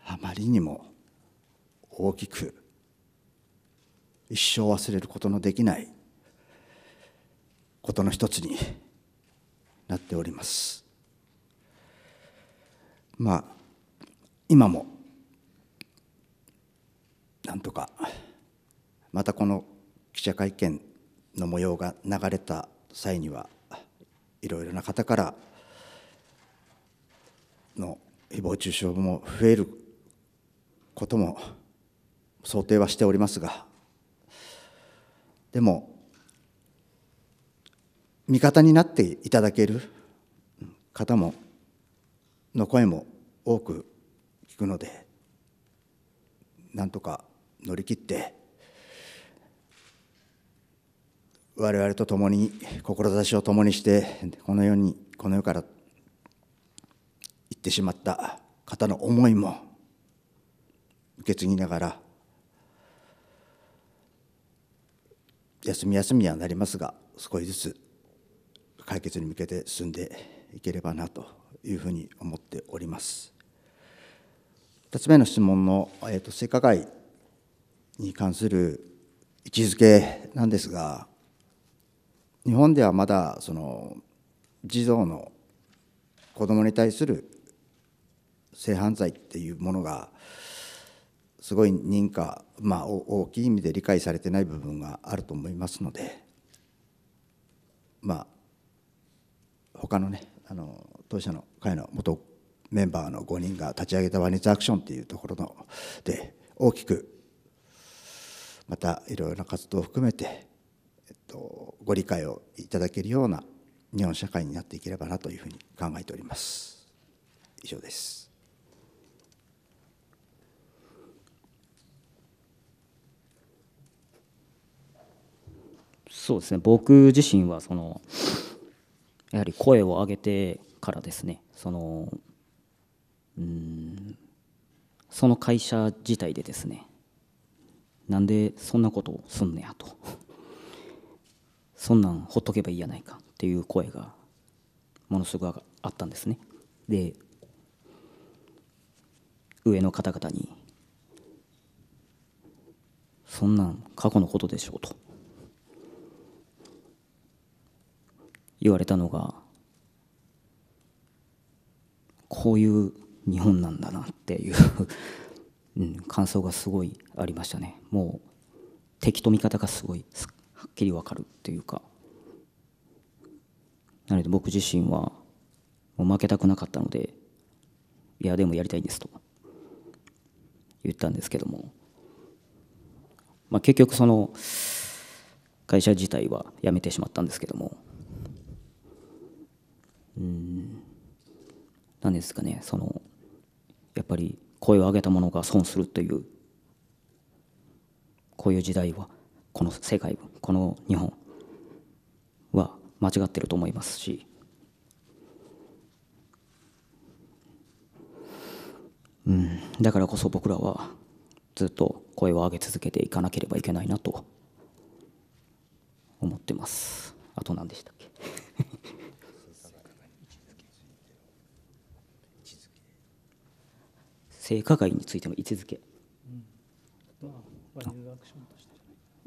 あまりにも大きく一生忘れることのできないことの一つになっておりますまあ今もなんとかまたこの記者会見の模様が流れた際にはいろいろな方からの誹謗中傷も増えることも想定はしておりますがでも味方になっていただける方もの声も多く聞くのでなんとか乗り切って我々と共に志を共にしてこの世にこの世から行ってしまった方の思いも受け継ぎながら休み休みにはなりますが少しずつ解決に向けて進んでいければなというふうに思っております。2つ目の質問の、えーと、性加害に関する位置づけなんですが日本ではまだその児童の子どもに対する性犯罪っていうものがすごい認可、まあ、大きい意味で理解されてない部分があると思いますので、まあ、他のねあの当社の会の元メンバーの5人が立ち上げたワニズアクションというところので大きくまたいろいろな活動を含めて、えっと、ご理解をいただけるような日本社会になっていければなというふうに考えております。以上ですそうですね僕自身はそのやはり声を上げてからですねそのうんその会社自体でですねなんでそんなことをすんねやとそんなんほっとけばいいやないかっていう声がものすごくあったんですねで上の方々にそんなん過去のことでしょうと言われたのがこういう日本なんだなっていう うん、感想がすごいありましたねもう敵と味方がすごいはっきり分かるっていうかなので僕自身はもう負けたくなかったのでいやでもやりたいんですと言ったんですけども、まあ、結局その会社自体は辞めてしまったんですけどもうん何ですかねそのやっぱり声を上げた者が損するというこういう時代はこの世界この日本は間違ってると思いますしうんだからこそ僕らはずっと声を上げ続けていかなければいけないなと思ってますあと何でしたっけ性加害についての位置づけ。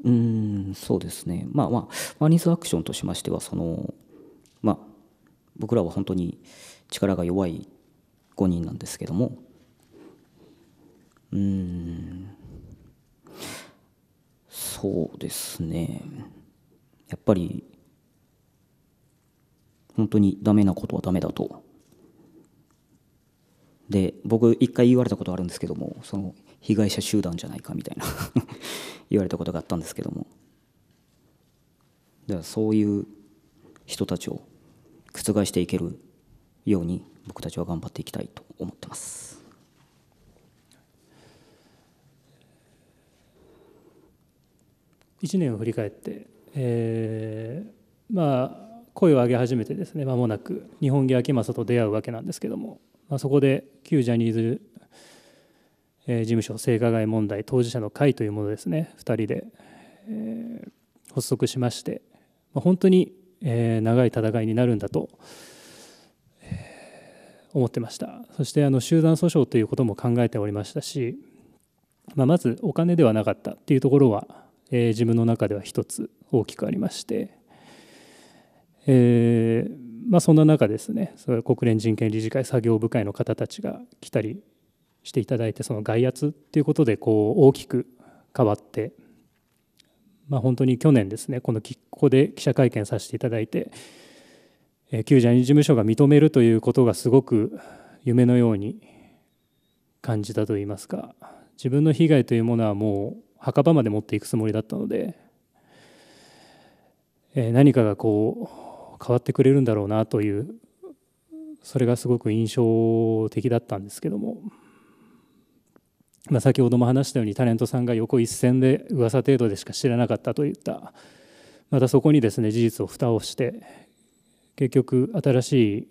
うんそうですね、まあまあ、ワニズアクションとしましてはその、まあ、僕らは本当に力が弱い5人なんですけどもうんそうですねやっぱり本当にダメなことはダメだとで僕一回言われたことあるんですけどもその被害者集団じゃないかみたいな 言われたことがあったんですけどもだからそういう人たちを覆していけるように僕たちは頑張っていきたいと思ってます。1年を振り返って、えー、まあ声を上げ始めてですね間もなく日本木秋政と出会うわけなんですけどもまあ、そこで旧ジャニーズ事務所性加害問題当事者の会というものですね2人で、え発足しまして、ま本当に、え長い戦いになるんだと、思ってましたそしてあの集団訴訟ということも考えておりましたし、ままずお金ではなかったっていうところは、え自分の中では一つ大きくありまして。えーまあ、そんな中ですねそれ国連人権理事会作業部会の方たちが来たりしていただいてその外圧っていうことでこう大きく変わって、まあ、本当に去年ですねこのここで記者会見させていただいて、えー、旧ジャニーズ事務所が認めるということがすごく夢のように感じたといいますか自分の被害というものはもう墓場まで持っていくつもりだったので、え何かがこう変わってくれるんだろうなというそれがすごく印象的だったんですけども、まあ、先ほども話したようにタレントさんが横一線で噂程度でしか知らなかったといったまたそこにですね事実を蓋をして結局新しい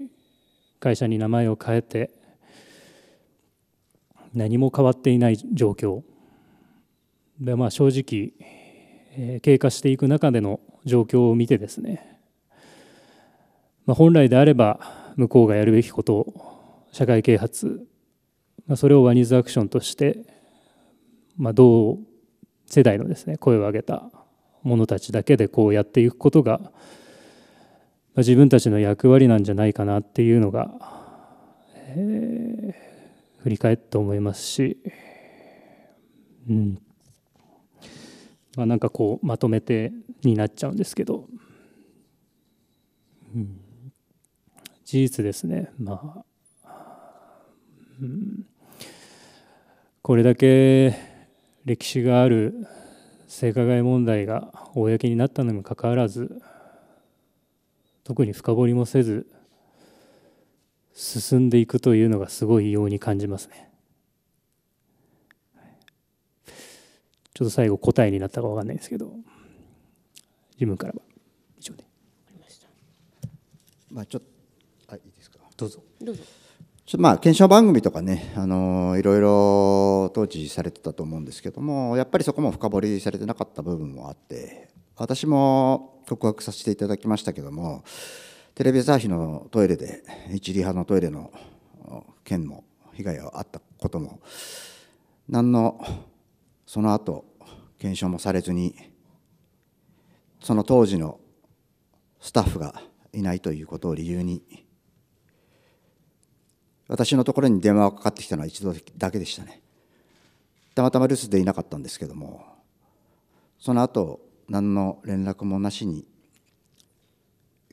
会社に名前を変えて何も変わっていない状況でまあ正直経過していく中での状況を見てですねまあ、本来であれば向こうがやるべきことを社会啓発、まあ、それをワニーズアクションとして、まあ、同世代のですね声を上げた者たちだけでこうやっていくことが、まあ、自分たちの役割なんじゃないかなっていうのが、えー、振り返って思いますし、うんまあ、なんかこうまとめてになっちゃうんですけど。うん事実ですねまあ、これだけ歴史がある性加害問題が公になったのにもかかわらず特に深掘りもせず進んでいくというのがすごいように感じますね。ちょっと最後答えになったか分かんないですけど自分からは以上で。まあ、ちょっどうぞどうぞちょまあ検証番組とかね、あのいろいろ当時されてたと思うんですけどもやっぱりそこも深掘りされてなかった部分もあって私も告白させていただきましたけどもテレビ朝日のトイレで一里派のトイレの件も被害があったことも何のその後検証もされずにその当時のスタッフがいないということを理由に私のところに電話がかかってきたのは一度だけでしたねたまたま留守でいなかったんですけどもその後何の連絡もなしに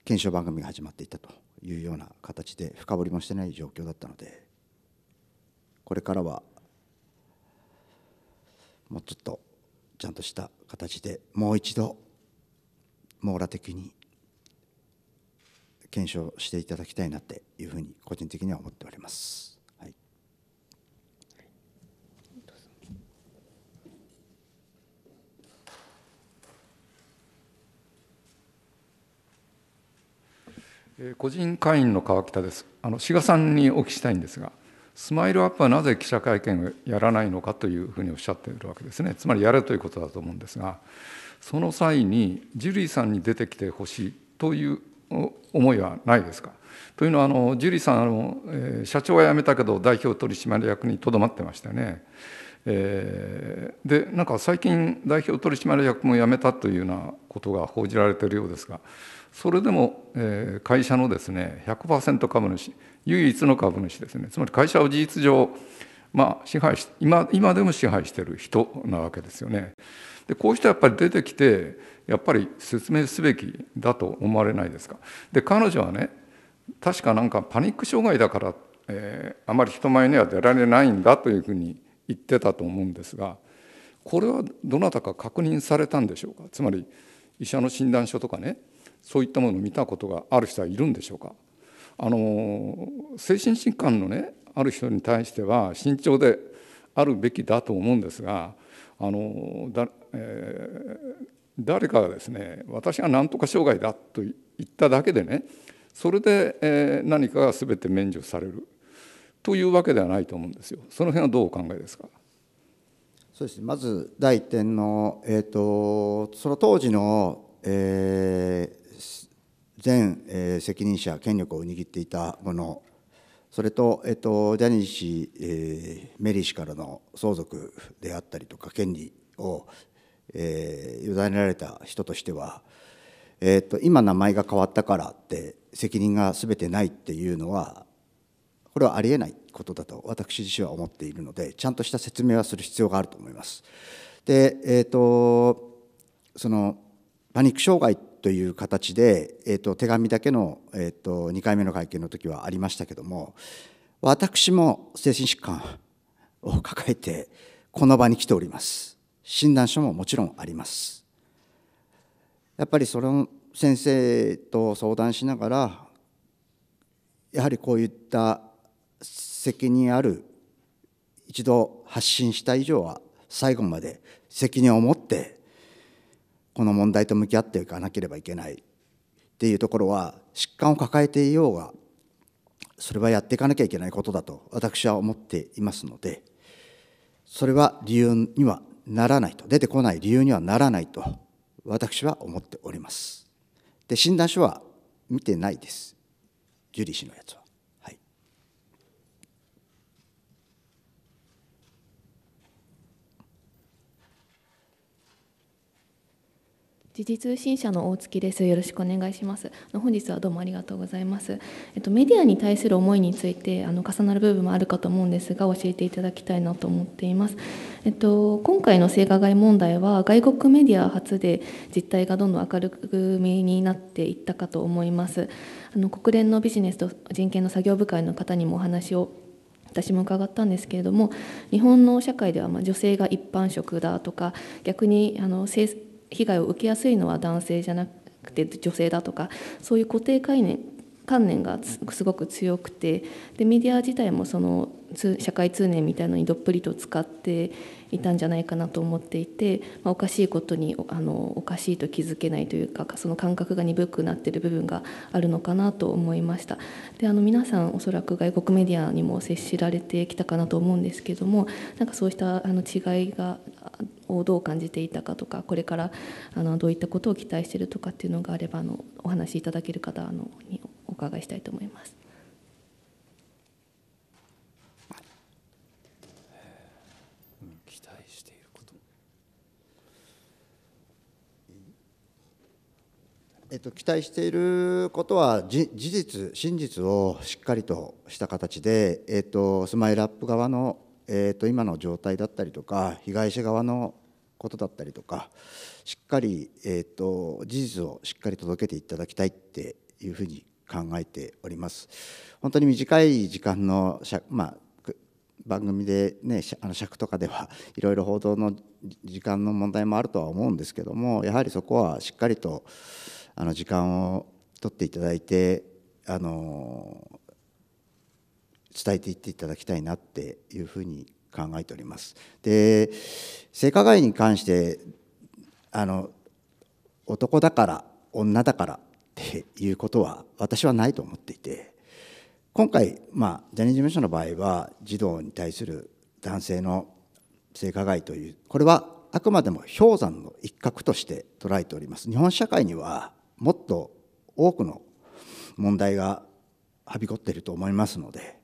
検証番組が始まっていたというような形で深掘りもしてない状況だったのでこれからはもうちょっとちゃんとした形でもう一度網羅的に検証していただきたいなっていうふうに個人的には思っております。はい、個人会員の川北です。あの志賀さんにお聞きしたいんですが、スマイルアップはなぜ記者会見をやらないのかというふうにおっしゃっているわけですね。つまりやれということだと思うんですが、その際にジュリーさんに出てきてほしいという思いはないですかというのはあのジュリーさんあの、えー、社長は辞めたけど代表取締役にとどまってましたね。えー、でなんか最近代表取締役も辞めたというようなことが報じられているようですがそれでも、えー、会社のですね100%株主唯一の株主ですねつまり会社を事実上、まあ、支配し今今でも支配している人なわけですよね。でこうしてやっぱり出てきてやっぱり説明すべきだと思われないですか。で彼女はね確かなんかパニック障害だから、えー、あまり人前には出られないんだというふうに言ってたと思うんですがこれはどなたか確認されたんでしょうかつまり医者の診断書とかねそういったものを見たことがある人はいるんでしょうかあの精神疾患のねある人に対しては慎重であるべきだと思うんですがあのだ、えー、誰かがですね私が何とか障害だと言っただけでねそれで、え何かが全て免除されるというわけではないと思うんですよ。その辺はどうお考えですかそうですね、まず第1点の、えーと、その当時の、えー、前、えー、責任者権力を握っていたものそれと,、えーと、とジャニー氏、えー、メリー氏からの相続であったりとか権利を、えー、委ねられた人としては、えーと、今名前が変わったからって責任が全てないっていうのはこれはありえないことだと私自身は思っているのでちゃんとした説明はする必要があると思います。で、えーと、そのパニック障害という形で、えーと手紙だけの、えー、と2回目の会見の時はありましたけども私も精神疾患を抱えてこの場に来ております。診断書ももちろんありますやっぱりその先生と相談しながらやはりこういった責任ある一度発信した以上は最後まで責任を持ってこの問題と向き合っていかなければいけないっていうところは疾患を抱えていようがそれはやっていかなきゃいけないことだと私は思っていますのでそれは理由にはならないと出てこない理由にはならないと私は思っておりますで診断書は見てないですジュリー氏のやつは時事通信社の大月です。よろしくお願いします。本日はどうもありがとうございます。えっとメディアに対する思いについてあの重なる部分もあるかと思うんですが、教えていただきたいなと思っています。えっと今回の性加害問題は外国メディア初で実態がどんどん明るく目になっていったかと思います。あの国連のビジネスと人権の作業部会の方にもお話を私も伺ったんですけれども日本の社会ではま女性が一般職だとか逆にあの被害を受けやすいのは男性じゃなくて女性だとかそういう固定概念観念がすごく強くてでメディア自体もその社会通念みたいのにどっぷりと使っていたんじゃないかなと思っていて、まあ、おかしいことにあのおかしいと気づけないというかその感覚が鈍くなってる部分があるのかなと思いましたであの皆さんおそらく外国メディアにも接しられてきたかなと思うんですけどもなんかそうしたあの違いがをどう感じていたかとかこれからあのどういったことを期待しているとかっていうのがあればあのお話しいただける方あのにお伺いしたいと思います。期待していることえっと、期待していることは事実、真実をしっかりとした形で、えっと、スマイルアップ側のえっと今の状態だったりとか被害者側のことだったりとかしっかり、えーと、事実をしっかり届けていただきたいっていうふうに考えております。本当に短い時間の、まあ、番組で、ね、あの尺とかではいろいろ報道の時間の問題もあるとは思うんですけどもやはりそこはしっかりとあの時間を取っていただいてあの伝えていっていただきたいなっていうふうに考えております。で性加害に関してあの男だから女だからっていうことは私はないと思っていて今回、まあ、ジャニーズ事務所の場合は児童に対する男性の性加害というこれはあくまでも氷山の一角として捉えております日本社会にはもっと多くの問題がはびこっていると思いますので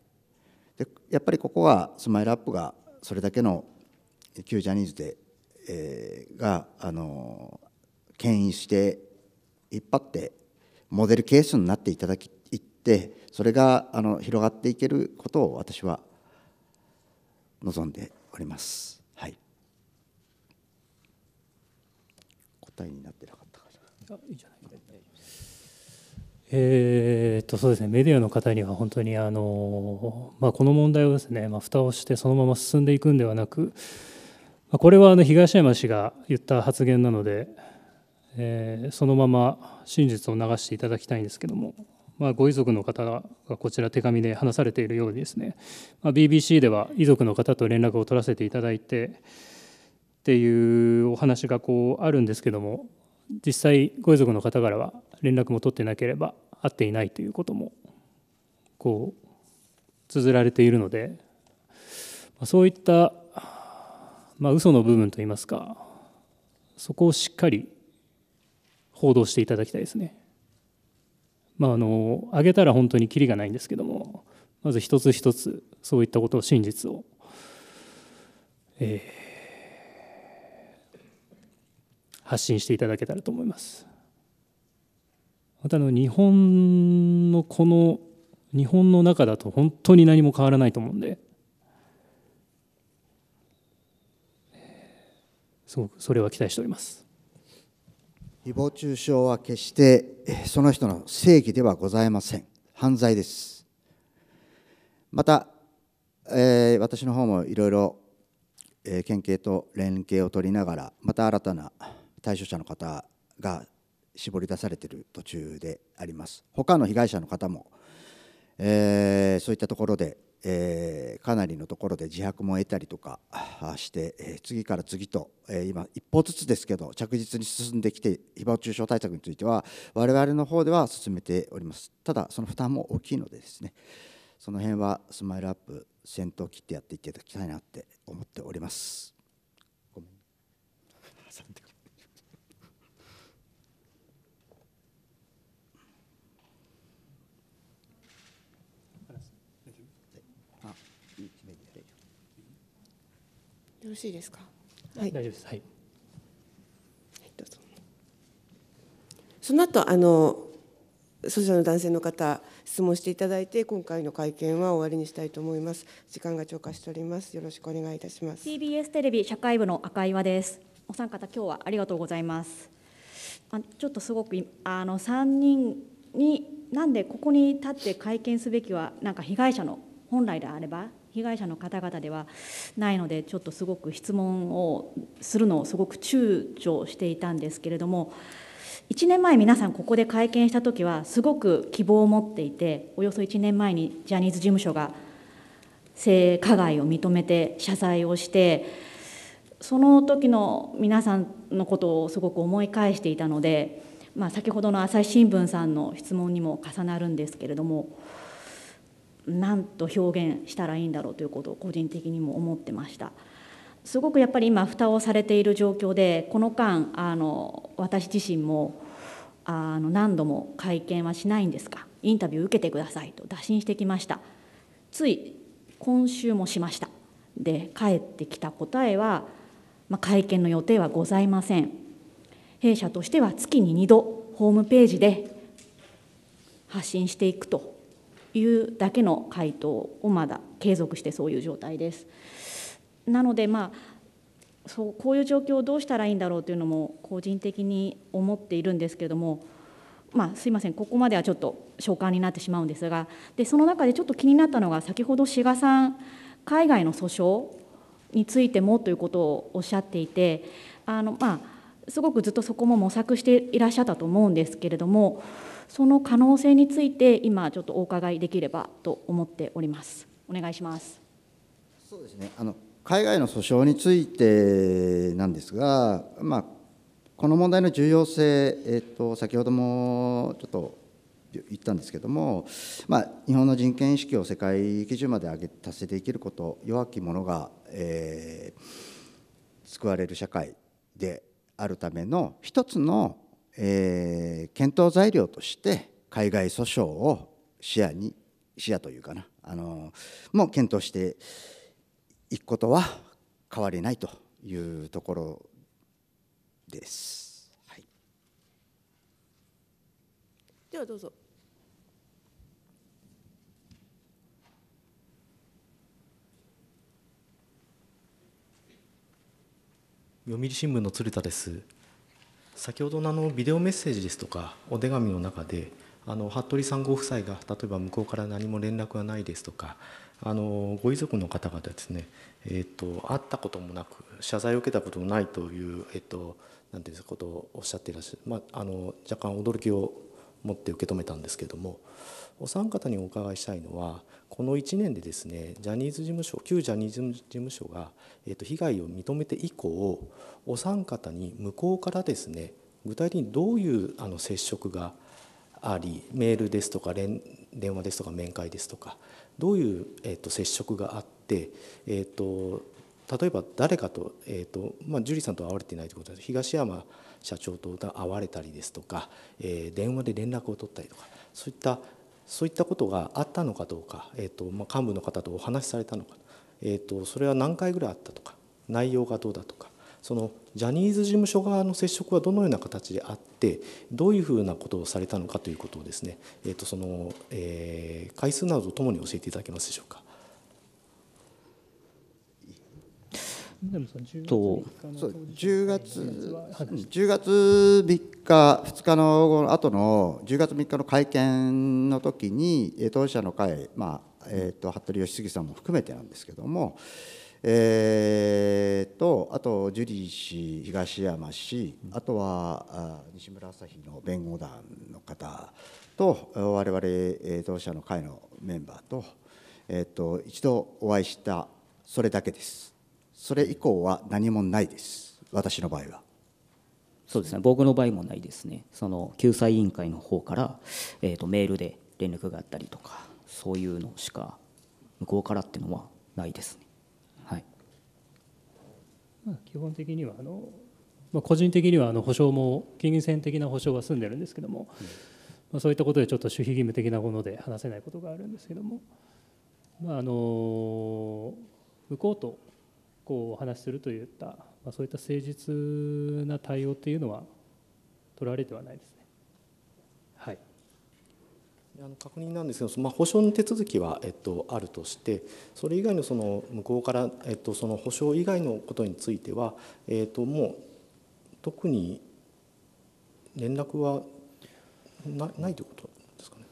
でやっぱりここはスマイルアップがそれだけの旧ジャニーズで、えー、があの牽引して引っ張ってモデルケースになっていただきいってそれがあの広がっていけることを私は望んでおります。はい、答えになってなかったかな。いいじゃないえー、とそうですねメディアの方には本当にあの、まあ、この問題をですね、まあ、蓋をしてそのまま進んでいくんではなく、まあ、これはあの東山氏が言った発言なので、えー、そのまま真実を流していただきたいんですけども、まあ、ご遺族の方がこちら手紙で話されているようにですね、まあ、BBC では遺族の方と連絡を取らせていただいてっていうお話がこうあるんですけども実際ご遺族の方からは連絡も取ってなければ会っていないということもこう綴られているので、まあ、そういった、まあ嘘の部分といいますかそこをしっかり報道していただきたいですね。まあ、あの上げたら本当にきりがないんですけどもまず一つ一つそういったことを真実を、えー、発信していただけたらと思います。またの日本のこの日本の中だと本当に何も変わらないと思うんですごくそれは期待しております誹謗中傷は決してその人の正義ではございません犯罪ですまた、えー、私の方もいろいろ県警と連携を取りながらまた新たな対象者の方が絞り出されている途中であります他の被害者の方も、えー、そういったところで、えー、かなりのところで自白も得たりとかして、えー、次から次と、えー、今一歩ずつですけど着実に進んできて誹謗中傷対策については我々の方では進めておりますただその負担も大きいのでですねその辺はスマイルアップ先頭を切ってやっていただきたいなって思っております。よろしいですか。はい、大丈夫です。はい。どうぞ。その後、あの。そちらの男性の方、質問していただいて、今回の会見は終わりにしたいと思います。時間が超過しております。よろしくお願いいたします。T. B. S. テレビ社会部の赤岩です。お三方、今日はありがとうございます。あ、ちょっとすごく、あの三人に、なんでここに立って会見すべきは、なんか被害者の。本来であれば被害者の方々ではないのでちょっとすごく質問をするのをすごく躊躇していたんですけれども1年前皆さんここで会見した時はすごく希望を持っていておよそ1年前にジャニーズ事務所が性加害を認めて謝罪をしてその時の皆さんのことをすごく思い返していたので、まあ、先ほどの朝日新聞さんの質問にも重なるんですけれども何と表現したらいいんだろうということを個人的にも思ってました。すごくやっぱり今蓋をされている状況でこの間あの私自身もあの何度も会見はしないんですかインタビュー受けてくださいと打診してきましたつい今週もしましたで帰ってきた答えは、まあ、会見の予定はございません弊社としては月に2度ホームページで発信していくというだけの回答をまだ継続してそういう状態です。なのでまあそうこういう状況をどうしたらいいんだろうというのも個人的に思っているんですけれども、まあ、すいませんここまではちょっと召喚になってしまうんですがでその中でちょっと気になったのが先ほど志賀さん海外の訴訟についてもということをおっしゃっていてあの、まあ、すごくずっとそこも模索していらっしゃったと思うんですけれどもその可能性について今ちょっとお伺いできればと思っておりますお願いしますそうですねあの海外の訴訟についてなんですが、まあ、この問題の重要性、えっと、先ほどもちょっと言ったんですけども、まあ、日本の人権意識を世界基準まで上げ達成できること弱き者が、えー、救われる社会であるための一つのえー、検討材料として海外訴訟を視野に視野というかなあのも検討していくことは変わりないというところです。はい、ではどうぞ。読売新聞の鶴田です。先ほどのあのビデオメッセージですとかお手紙の中であの服部さんご夫妻が例えば向こうから何も連絡がないですとかあのご遺族の方々ですね、えーと、会ったこともなく謝罪を受けたこともないという、えーと、となんていうことをおっしゃっていらっしゃる、まあ、あの若干驚きを持って受け止めたんですけれどもお三方にお伺いしたいのはこの1年でですねジャニーズ事務所旧ジャニーズ事務所が、えっと被害を認めて以降お三方に向こうからですね具体的にどういうあの接触がありメールですとか連電話ですとか面会ですとかどういう、えっと接触があって、えっと例えば誰かと,、えっとまあ、ジュリーさんと会われてないということで東山社長と会われたりですとか、えー、電話で連絡を取ったりとかそういったそういったことがあったのかどうか、えーとまあ、幹部の方とお話しされたのか、えーと、それは何回ぐらいあったとか内容がどうだとかそのジャニーズ事務所側の接触はどのような形であってどういうふうなことをされたのかということをですね、えーとそのえー、回数などとともに教えていただけますでしょうか。と10月10月3日2日の後の10月3日の会見の時に当事者の会、まあえーと、服部義次さんも含めてなんですけども、えーと、あとジュリー氏東山氏あとは西村朝日の弁護団の方と我々当事者の会のメンバーと,、えーと一度お会いしたそれだけです。それ以降は何もないです私の場合はそうですね僕の場合もないですねその救済委員会の方から、えーと、メールで連絡があったりとかそういうのしか向こうからっていうのはないですねはい、まあ、基本的にはあの、まあ、個人的にはあの保証も金銭的な保証は済んでるんですけども、うん、まあ、そういったことでちょっと守秘義務的なもので話せないことがあるんですけども、まあ、あの向こうとこうお話しするといった、まあ、そういった誠実な対応というのは取られてはないですね。はいあの確認なんですけど、まあ、保証の手続きは、えっと、あるとして、それ以外のその向こうから、えっと、その保証以外のことについては、えっと、もう特に連絡はなないということですかね。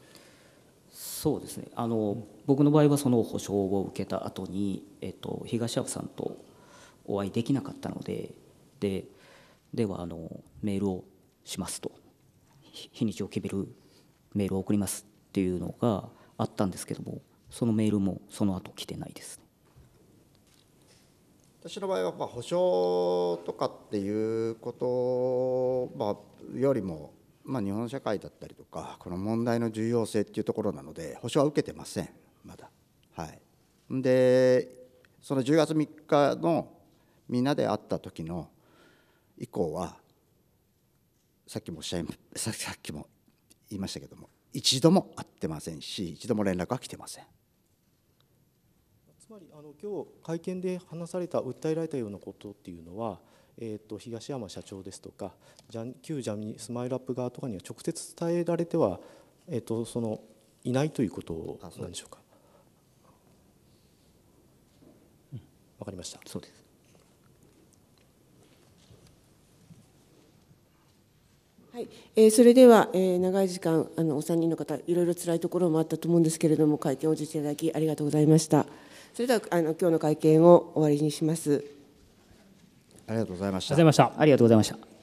そうですねあの、うん、僕の場合はその保証を受けた後に、えっとに東山さんとお会いできなかったのででではあのメールをしますと日にちを決めるメールを送りますっていうのがあったんですけどもそのメールもその後来てないですね。私の場合はまあ補償とかっていうことまあよりもまあ日本社会だったりとかこの問題の重要性っていうところなので補償は受けてませんまだはいでその10月3日のみんなで会った時の以降はさっきもおっしゃい さっきも言いましたけども一度も会ってませんし一度も連絡は来てませんつまりあの今日会見で話された訴えられたようなことっていうのは、えーと、東山社長ですとか旧ジャニスマイルアップ側とかには直接伝えられては、えーと、そのいないということなんでしょうか。わ、うん、かりました。そうですはいえー、それでは、えー、長い時間あのお三人の方いろいろ辛いところもあったと思うんですけれども会見を応じていただきありがとうございましたそれではあの今日の会見を終わりにしますありがとうございましたありがとうございました